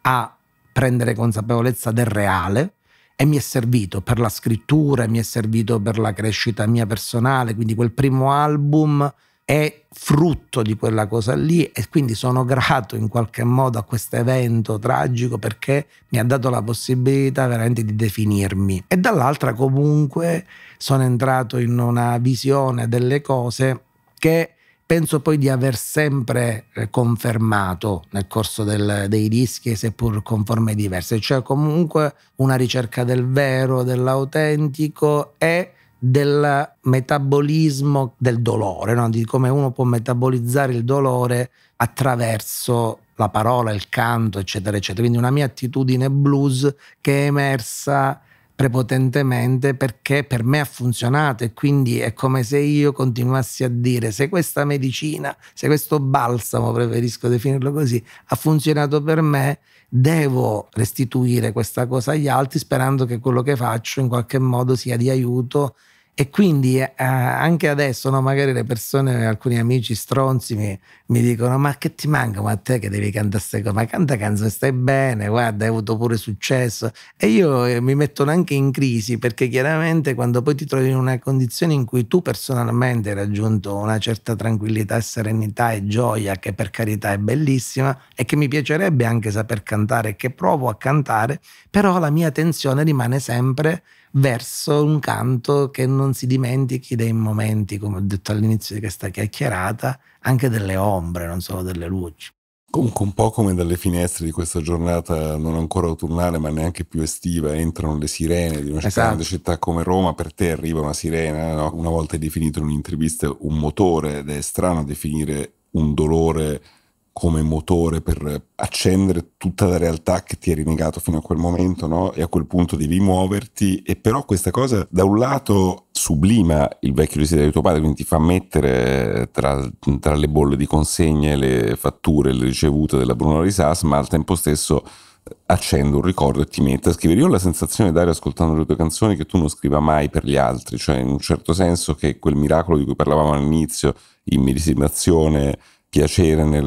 a prendere consapevolezza del reale, e mi è servito per la scrittura, mi è servito per la crescita mia personale, quindi quel primo album è frutto di quella cosa lì e quindi sono grato in qualche modo a questo evento tragico perché mi ha dato la possibilità veramente di definirmi e dall'altra comunque sono entrato in una visione delle cose che penso poi di aver sempre eh, confermato nel corso del, dei dischi, seppur con forme diverse, cioè comunque una ricerca del vero, dell'autentico e del metabolismo del dolore, no? di come uno può metabolizzare il dolore attraverso la parola, il canto, eccetera, eccetera. Quindi una mia attitudine blues che è emersa prepotentemente perché per me ha funzionato e quindi è come se io continuassi a dire se questa medicina, se questo balsamo, preferisco definirlo così, ha funzionato per me, devo restituire questa cosa agli altri sperando che quello che faccio in qualche modo sia di aiuto e quindi eh, anche adesso, no, magari le persone, alcuni amici stronzi mi, mi, dicono: Ma che ti manca? Ma a te che devi cantare queste cose? Ma canta canzone, stai bene, guarda, hai avuto pure successo. E io eh, mi mettono anche in crisi perché chiaramente quando poi ti trovi in una condizione in cui tu personalmente hai raggiunto una certa tranquillità, serenità e gioia, che per carità è bellissima e che mi piacerebbe anche saper cantare e che provo a cantare, però la mia tensione rimane sempre verso un canto che non si dimentichi dei momenti, come ho detto all'inizio di questa chiacchierata, anche delle ombre, non solo delle luci. Comunque un po' come dalle finestre di questa giornata non ancora autunnale ma neanche più estiva entrano le sirene di una città, esatto. città come Roma, per te arriva una sirena, no? una volta è definito in un'intervista un motore ed è strano definire un dolore come motore per accendere tutta la realtà che ti eri negato fino a quel momento, no? E a quel punto devi muoverti. E però questa cosa, da un lato, sublima il vecchio desiderio di tuo padre, quindi ti fa mettere eh, tra, tra le bolle di consegne le fatture, le ricevute della Bruno Risas, ma al tempo stesso eh, accendo un ricordo e ti mette a scrivere. Io ho la sensazione, Dario, ascoltando le tue canzoni, che tu non scriva mai per gli altri, cioè in un certo senso che quel miracolo di cui parlavamo all'inizio, in immedesimazione, piacere nel,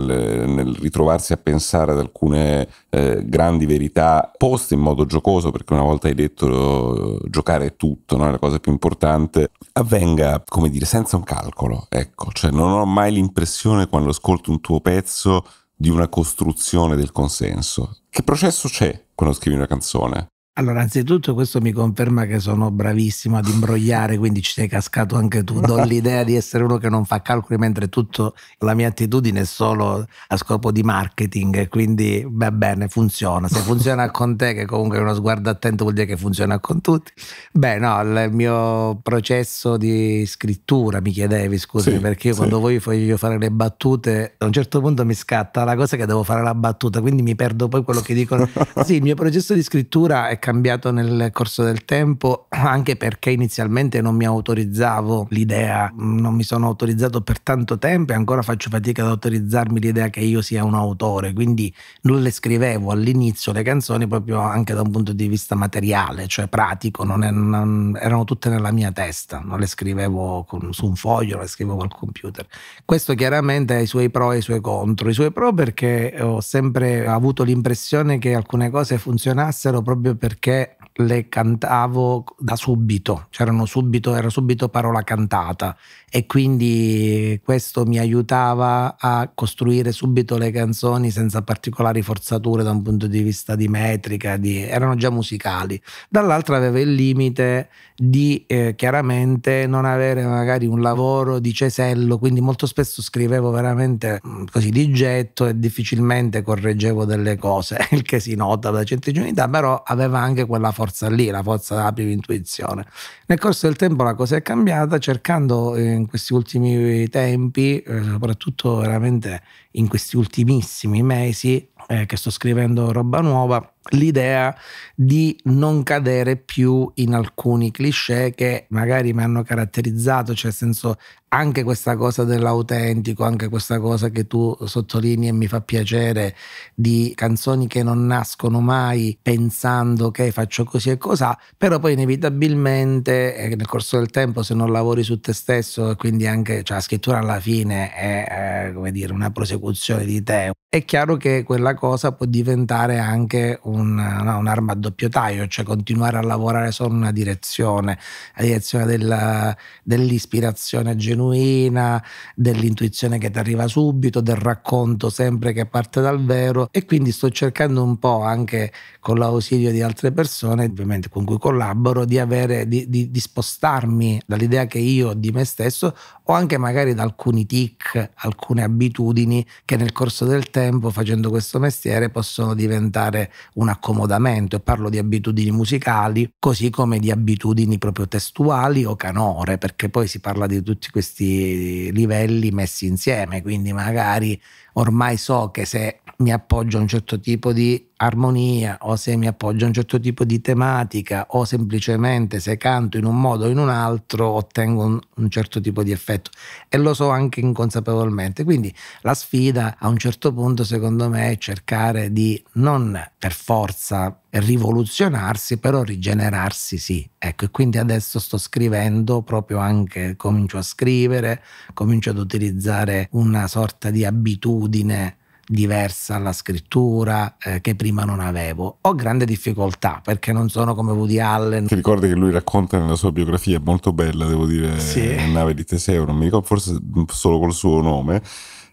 nel ritrovarsi a pensare ad alcune eh, grandi verità poste in modo giocoso, perché una volta hai detto eh, giocare è tutto, no? è la cosa più importante, avvenga, come dire, senza un calcolo. Ecco, cioè non ho mai l'impressione quando ascolto un tuo pezzo di una costruzione del consenso. Che processo c'è quando scrivi una canzone? Allora, anzitutto questo mi conferma che sono bravissimo ad imbrogliare, quindi ci sei cascato anche tu. Do l'idea di essere uno che non fa calcoli, mentre tutta la mia attitudine è solo a scopo di marketing, quindi va bene, funziona. Se funziona con te, che comunque uno sguardo attento, vuol dire che funziona con tutti. Beh, no, il mio processo di scrittura, mi chiedevi, scusami, sì, perché io sì. quando voglio fare le battute, a un certo punto mi scatta la cosa che devo fare la battuta, quindi mi perdo poi quello che dicono. sì, il mio processo di scrittura è cambiato nel corso del tempo, anche perché inizialmente non mi autorizzavo l'idea, non mi sono autorizzato per tanto tempo e ancora faccio fatica ad autorizzarmi l'idea che io sia un autore, quindi non le scrivevo all'inizio le canzoni proprio anche da un punto di vista materiale, cioè pratico, non è, non, erano tutte nella mia testa, non le scrivevo con, su un foglio, le scrivevo al computer. Questo chiaramente ha i suoi pro e i suoi contro, i suoi pro perché ho sempre avuto l'impressione che alcune cose funzionassero proprio per perché le cantavo da subito, subito, era subito parola cantata e quindi questo mi aiutava a costruire subito le canzoni senza particolari forzature da un punto di vista di metrica, di, erano già musicali. Dall'altra aveva il limite di eh, chiaramente non avere magari un lavoro di cesello, quindi molto spesso scrivevo veramente mm, così di getto e difficilmente correggevo delle cose, il che si nota da certe unità, però aveva anche quella forza lì, la forza della prima intuizione. Nel corso del tempo la cosa è cambiata cercando... Eh, in questi ultimi tempi, eh, soprattutto veramente in questi ultimissimi mesi eh, che sto scrivendo roba nuova l'idea di non cadere più in alcuni cliché che magari mi hanno caratterizzato, cioè nel senso anche questa cosa dell'autentico, anche questa cosa che tu sottolinei e mi fa piacere di canzoni che non nascono mai pensando che faccio così e cos'ha, però poi inevitabilmente eh, nel corso del tempo se non lavori su te stesso e quindi anche cioè, la scrittura alla fine è eh, come dire una prosecuzione di te, è chiaro che quella cosa può diventare anche un un, no, un'arma a doppio taglio, cioè continuare a lavorare solo in una direzione, la direzione della, dell'ispirazione genuina, dell'intuizione che ti arriva subito, del racconto sempre che parte dal vero e quindi sto cercando un po' anche con l'ausilio di altre persone, ovviamente con cui collaboro, di, avere, di, di, di spostarmi dall'idea che io ho di me stesso o anche magari da alcuni tic, alcune abitudini che nel corso del tempo facendo questo mestiere possono diventare un accomodamento e parlo di abitudini musicali, così come di abitudini proprio testuali o canore, perché poi si parla di tutti questi livelli messi insieme, quindi magari ormai so che se mi appoggio a un certo tipo di armonia o se mi appoggio a un certo tipo di tematica o semplicemente se canto in un modo o in un altro ottengo un, un, certo tipo di effetto e lo so anche inconsapevolmente quindi la sfida a un certo punto secondo me è cercare di non per forza rivoluzionarsi però rigenerarsi sì ecco e quindi adesso sto scrivendo proprio anche comincio a scrivere comincio ad utilizzare una sorta di abitudine diversa alla scrittura eh, che prima non avevo. Ho grande difficoltà perché non sono come Woody Allen. Ti ricordi che lui racconta nella sua biografia molto bella, devo dire, sì. Eh, Nave di Teseo, non mi ricordo forse solo col suo nome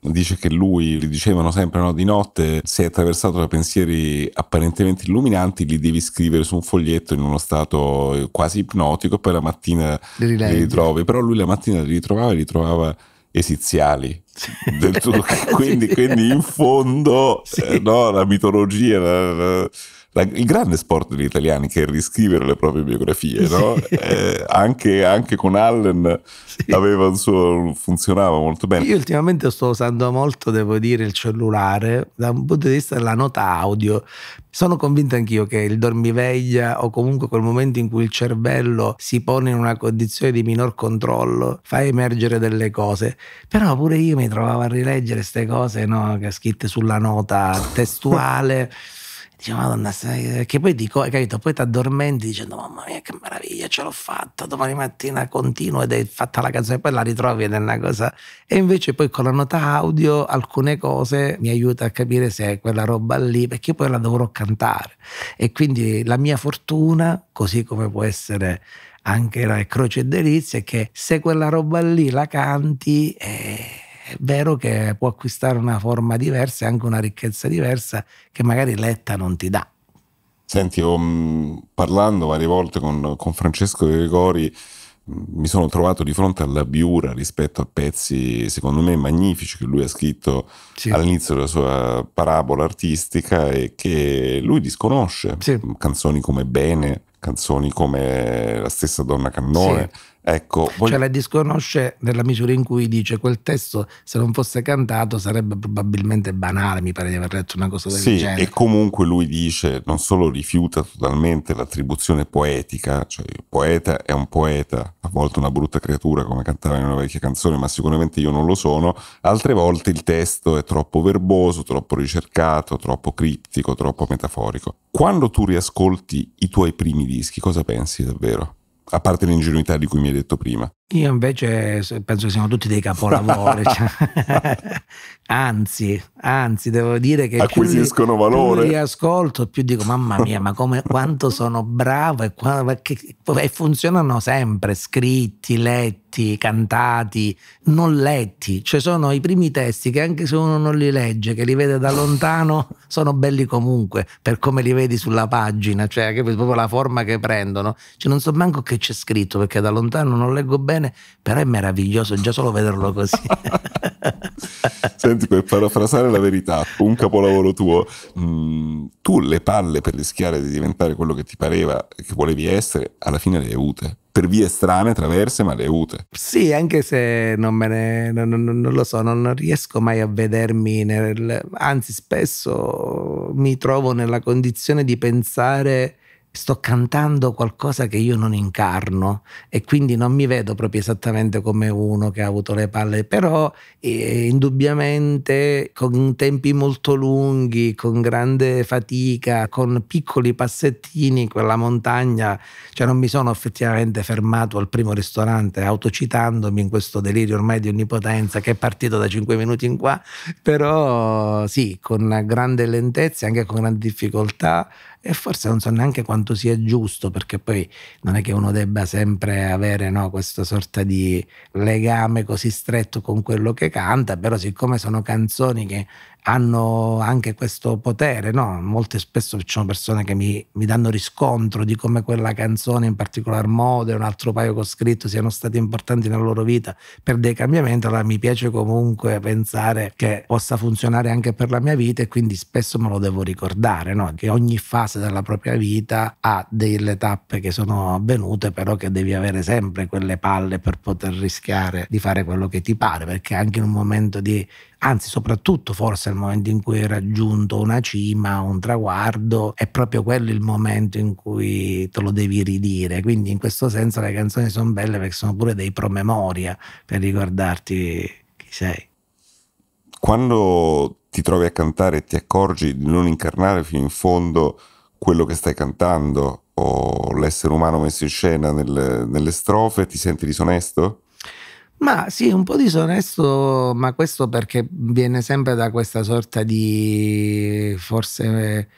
dice che lui gli dicevano sempre no, di notte sei attraversato da pensieri apparentemente illuminanti li devi scrivere su un foglietto in uno stato eh, quasi ipnotico poi la mattina li, li ritrovi però lui la mattina li ritrovava e li ritrovava esiziali quindi, quindi, in fondo sì. eh, no, la mitologia la, la, la, il grande sport degli italiani che è riscrivere le proprie biografie, no? sì. eh, anche, anche, con Allen sì. suo, funzionava molto bene. Io ultimamente sto usando molto, devo dire, il cellulare da un punto di vista della nota audio. Sono convinto anch'io che il dormiveglia o comunque quel momento in cui il cervello si pone in una condizione di minor controllo fa emergere delle cose, però pure io mi trovavo a rileggere queste cose no? scritte sulla nota testuale. Dice, madonna, eh, che poi dico, hai capito, poi ti addormenti dicendo, mamma mia, che meraviglia, ce l'ho fatta, domani mattina continuo ed è fatta la canzone, poi la ritrovi ed è una cosa. E invece poi con la nota audio alcune cose mi aiuta a capire se è quella roba lì, perché poi la dovrò cantare. E quindi la mia fortuna, così come può essere anche la croce e delizia, è che se quella roba lì la canti... Eh, è vero che può acquistare una forma diversa e anche una ricchezza diversa che magari letta non ti dà. Senti, ho, mm, parlando varie volte con, con Francesco De Gregori, mm, mi sono trovato di fronte alla biura rispetto a pezzi, secondo me, magnifici che lui ha scritto sì. all'inizio della sua parabola artistica e che lui disconosce. Sì. Canzoni come Bene, canzoni come La stessa donna cannone, sì. Ecco, voglio... Cioè la disconosce nella misura in cui dice quel testo se non fosse cantato sarebbe probabilmente banale, mi pare di aver letto una cosa del sì, genere. E comunque lui dice, non solo rifiuta totalmente l'attribuzione poetica, cioè il poeta è un poeta, a volte una brutta creatura come cantava in una vecchia canzone, ma sicuramente io non lo sono, altre volte il testo è troppo verboso, troppo ricercato, troppo criptico, troppo metaforico. Quando tu riascolti i tuoi primi dischi, cosa pensi davvero? a parte l'ingenuità di cui mi hai detto prima. Io invece penso che siamo tutti dei capolavori. cioè. anzi, anzi, devo dire che acquisiscono più li, valore. Più li ascolto, più dico: mamma mia, ma come, quanto sono bravo! E, e funzionano sempre scritti, letti, cantati, non letti. Cioè, sono i primi testi che, anche se uno non li legge, che li vede da lontano, sono belli comunque per come li vedi sulla pagina, cioè proprio la forma che prendono. Cioè, non so manco che c'è scritto perché da lontano non leggo bene bene, però è meraviglioso già solo vederlo così. Senti, per parafrasare la verità, un capolavoro tuo, mh, mm, tu le palle per rischiare di diventare quello che ti pareva, che volevi essere, alla fine le hai avute per vie strane, traverse, ma le ute. Sì, anche se non me ne. non, non, non lo so, non riesco mai a vedermi nel. anzi, spesso mi trovo nella condizione di pensare sto cantando qualcosa che io non incarno e quindi non mi vedo proprio esattamente come uno che ha avuto le palle, però eh, indubbiamente con tempi molto lunghi, con grande fatica, con piccoli passettini, quella montagna, cioè non mi sono effettivamente fermato al primo ristorante autocitandomi in questo delirio ormai di onnipotenza che è partito da cinque minuti in qua, però sì, con grande lentezza e anche con grande difficoltà e forse non so neanche quanto sia giusto perché poi non è che uno debba sempre avere no, questa sorta di legame così stretto con quello che canta, però siccome sono canzoni che hanno anche questo potere, no? Molte spesso ci sono persone che mi, mi, danno riscontro di come quella canzone in particolar modo e un altro paio che ho scritto siano stati importanti nella loro vita per dei cambiamenti, allora mi piace comunque pensare che possa funzionare anche per la mia vita e quindi spesso me lo devo ricordare, no? Che ogni fase della propria vita ha delle tappe che sono avvenute, però che devi avere sempre quelle palle per poter rischiare di fare quello che ti pare, perché anche in un momento di anzi soprattutto forse al momento in cui hai raggiunto una cima, un traguardo, è proprio quello il momento in cui te lo devi ridire. Quindi in questo senso le canzoni sono belle perché sono pure dei promemoria per ricordarti chi sei. Quando ti trovi a cantare e ti accorgi di non incarnare fino in fondo quello che stai cantando o l'essere umano messo in scena nel, nelle strofe, ti senti disonesto? Ma sì, un po' disonesto, ma questo perché viene sempre da questa sorta di forse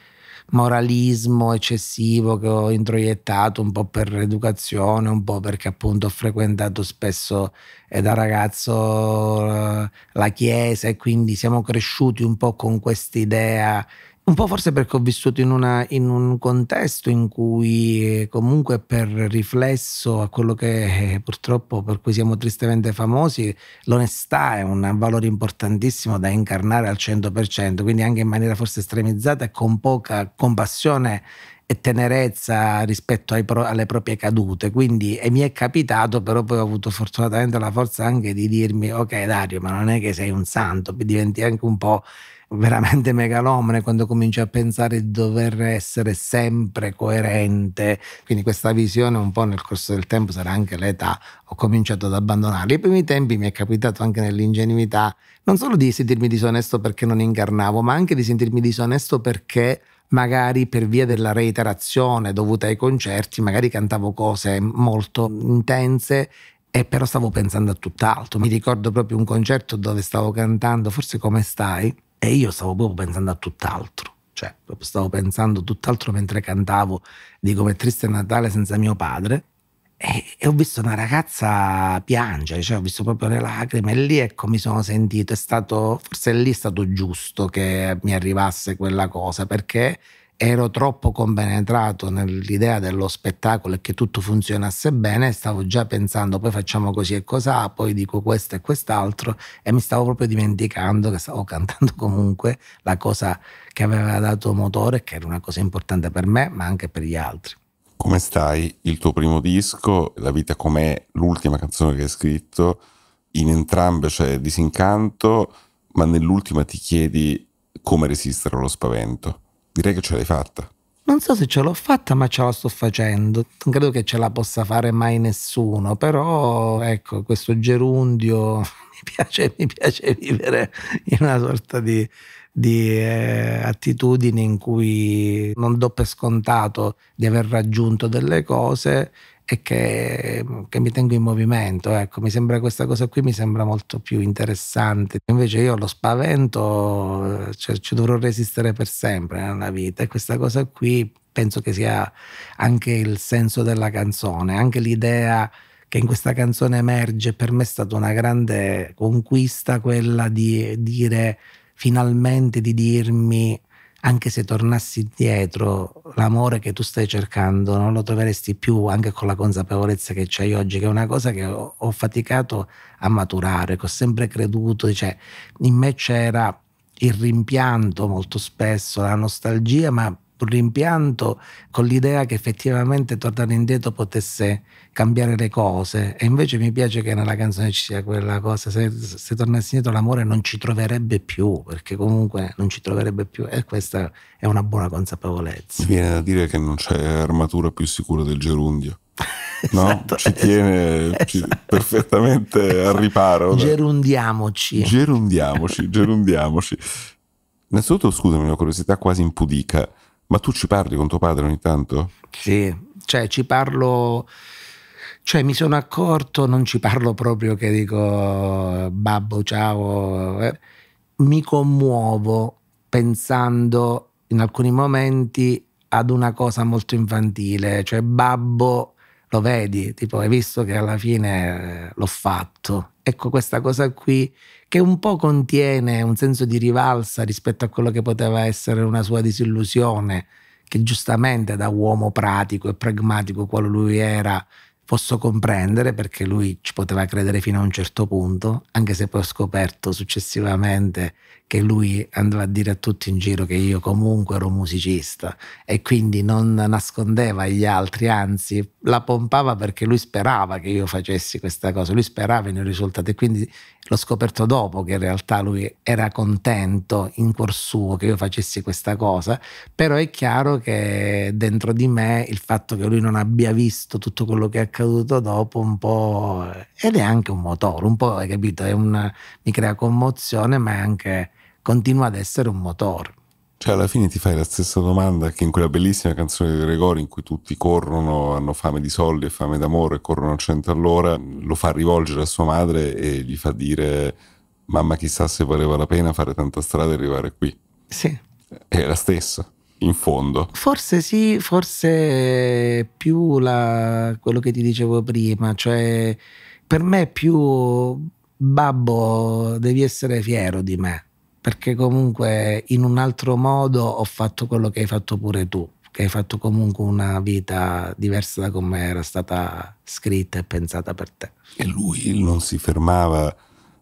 moralismo eccessivo che ho introiettato un po' per educazione, un po' perché appunto ho frequentato spesso eh, da ragazzo eh, la chiesa e quindi siamo cresciuti un po' con quest'idea un po' forse perché ho vissuto in, una, in, un contesto in cui eh, comunque per riflesso a quello che eh, purtroppo per cui siamo tristemente famosi, l'onestà è un valore importantissimo da incarnare al 100%, quindi anche in maniera forse estremizzata e con poca compassione e tenerezza rispetto pro, alle proprie cadute. Quindi mi è capitato, però poi ho avuto fortunatamente la forza anche di dirmi, ok Dario, ma non è che sei un santo, diventi anche un po' veramente megalomane quando cominci a pensare di dover essere sempre coerente. Quindi questa visione un po' nel corso del tempo sarà anche l'età, ho cominciato ad abbandonarla. I primi tempi mi è capitato anche nell'ingenuità non solo di sentirmi disonesto perché non incarnavo, ma anche di sentirmi disonesto perché magari per via della reiterazione dovuta ai concerti, magari cantavo cose molto intense e però stavo pensando a tutt'altro. Mi ricordo proprio un concerto dove stavo cantando, forse come stai, e io stavo proprio pensando a tutt'altro, cioè stavo pensando a tutt'altro mentre cantavo di come triste Natale senza mio padre. E, e, ho visto una ragazza piangere, cioè ho visto proprio le lacrime e lì ecco mi sono sentito, è stato, forse lì è stato giusto che mi arrivasse quella cosa perché ero troppo compenetrato nell'idea dello spettacolo e che tutto funzionasse bene, stavo già pensando poi facciamo così e cos'ha, poi dico questo e quest'altro e mi stavo proprio dimenticando che stavo cantando comunque la cosa che aveva dato motore, che era una cosa importante per me ma anche per gli altri. Come stai? Il tuo primo disco, La vita com'è, l'ultima canzone che hai scritto, in entrambe c'è disincanto, ma nell'ultima ti chiedi come resistere allo spavento direi che ce l'hai fatta. Non so se ce l'ho fatta, ma ce la sto facendo. Non credo che ce la possa fare mai nessuno, però ecco, questo gerundio mi piace, mi piace vivere in una sorta di, di eh, attitudini in cui non do per scontato di aver raggiunto delle cose e che, che, mi tengo in movimento. Ecco, mi sembra questa cosa qui mi sembra molto più interessante. Invece io lo spavento, cioè, ci dovrò resistere per sempre nella vita e questa cosa qui penso che sia anche il senso della canzone, anche l'idea che in questa canzone emerge per me è stata una grande conquista quella di dire finalmente di dirmi anche se tornassi indietro, l'amore che tu stai cercando non lo troveresti più anche con la consapevolezza che c'hai oggi, che è una cosa che ho, ho faticato a maturare, che ho sempre creduto, cioè in me c'era il rimpianto molto spesso, la nostalgia, ma rimpianto con l'idea che effettivamente tornare indietro potesse cambiare le cose e invece mi piace che nella canzone ci sia quella cosa se, se tornassi indietro l'amore non ci troverebbe più perché comunque non ci troverebbe più e questa è una buona consapevolezza mi viene da dire che non c'è armatura più sicura del gerundio No, esatto, ci tiene esatto. ci, perfettamente al riparo. Gerundiamoci. Gerundiamoci, gerundiamoci. Innanzitutto, scusami, una curiosità quasi impudica. Ma tu ci parli con tuo padre ogni tanto? Sì, cioè ci parlo, cioè mi sono accorto, non ci parlo proprio che dico babbo ciao, eh, mi commuovo pensando in alcuni momenti ad una cosa molto infantile, cioè babbo lo vedi, tipo hai visto che alla fine eh, l'ho fatto. Ecco questa cosa qui che un po' contiene un senso di rivalsa rispetto a quello che poteva essere una sua disillusione, che giustamente da uomo pratico e pragmatico quale lui era posso comprendere perché lui ci poteva credere fino a un certo punto, anche se poi ho scoperto successivamente che lui andava a dire a tutti in giro che io comunque ero musicista e quindi non nascondeva gli altri, anzi la pompava perché lui sperava che io facessi questa cosa, lui sperava nei risultati e quindi l'ho scoperto dopo che in realtà lui era contento in cuor suo che io facessi questa cosa, però è chiaro che dentro di me il fatto che lui non abbia visto tutto quello che è accaduto dopo un po' ed è anche un motore, un po' hai capito, una, mi crea commozione ma è anche continua ad essere un motore. Cioè, alla fine ti fai la stessa domanda che in quella bellissima canzone di Gregori in cui tutti corrono, hanno fame di soldi e fame d'amore, corrono a cento all'ora, lo fa rivolgere a sua madre e gli fa dire mamma chissà se valeva la pena fare tanta strada e arrivare qui. Sì. È la stessa, in fondo. Forse sì, forse più la, quello che ti dicevo prima, cioè per me è più babbo, devi essere fiero di me perché comunque in un altro modo ho fatto quello che hai fatto pure tu, che hai fatto comunque una vita diversa da come era stata scritta e pensata per te. E lui non si fermava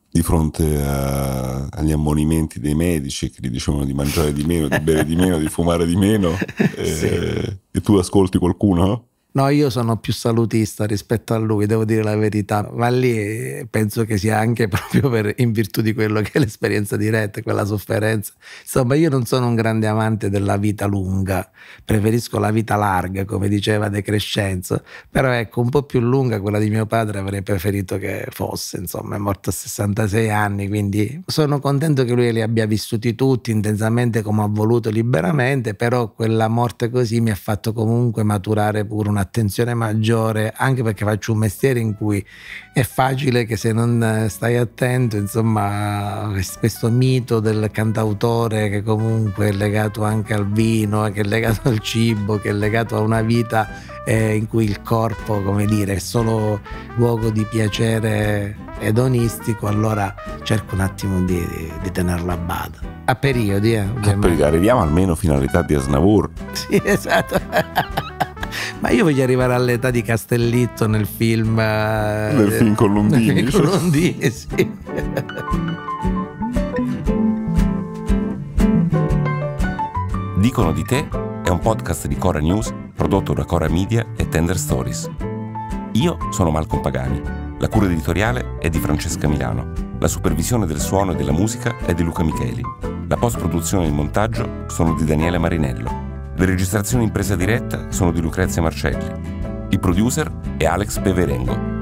di fronte a, agli ammonimenti dei medici che gli dicevano di mangiare di meno, di bere di meno, di fumare di meno, e, sì. Eh, e tu ascolti qualcuno? No, io sono più salutista rispetto a lui, devo dire la verità, ma lì eh, penso che sia anche proprio per, in virtù di quello che è l'esperienza diretta, quella sofferenza. Insomma, io non sono un grande amante della vita lunga, preferisco la vita larga, come diceva De Crescenzo, però ecco, un po' più lunga quella di mio padre avrei preferito che fosse, insomma, è morto a 66 anni, quindi sono contento che lui li abbia vissuti tutti intensamente come ha voluto liberamente, però quella morte così mi ha fatto comunque maturare pure una un'attenzione maggiore, anche perché faccio un mestiere in cui è facile che se non stai attento, insomma, questo mito del cantautore che comunque è legato anche al vino, che è legato al cibo, che è legato a una vita eh, in cui il corpo, come dire, è solo luogo di piacere edonistico, allora cerco un attimo di, di tenerla a bada. A periodi, eh. A periodi, arriviamo almeno fino all'età di Asnavur. Sì, esatto. ma io voglio arrivare all'età di Castellitto nel film... Eh, nel film con Londini. Nel film con Londini, sì. Dicono di te è un podcast di Cora News prodotto da Cora Media e Tender Stories. Io sono Malcolm Pagani. La cura editoriale è di Francesca Milano. La supervisione del suono e della musica è di Luca Micheli. La post-produzione e il montaggio sono di Daniele Marinello. Le registrazioni in presa diretta sono di Lucrezia Marcelli. Il producer è Alex Beverengo.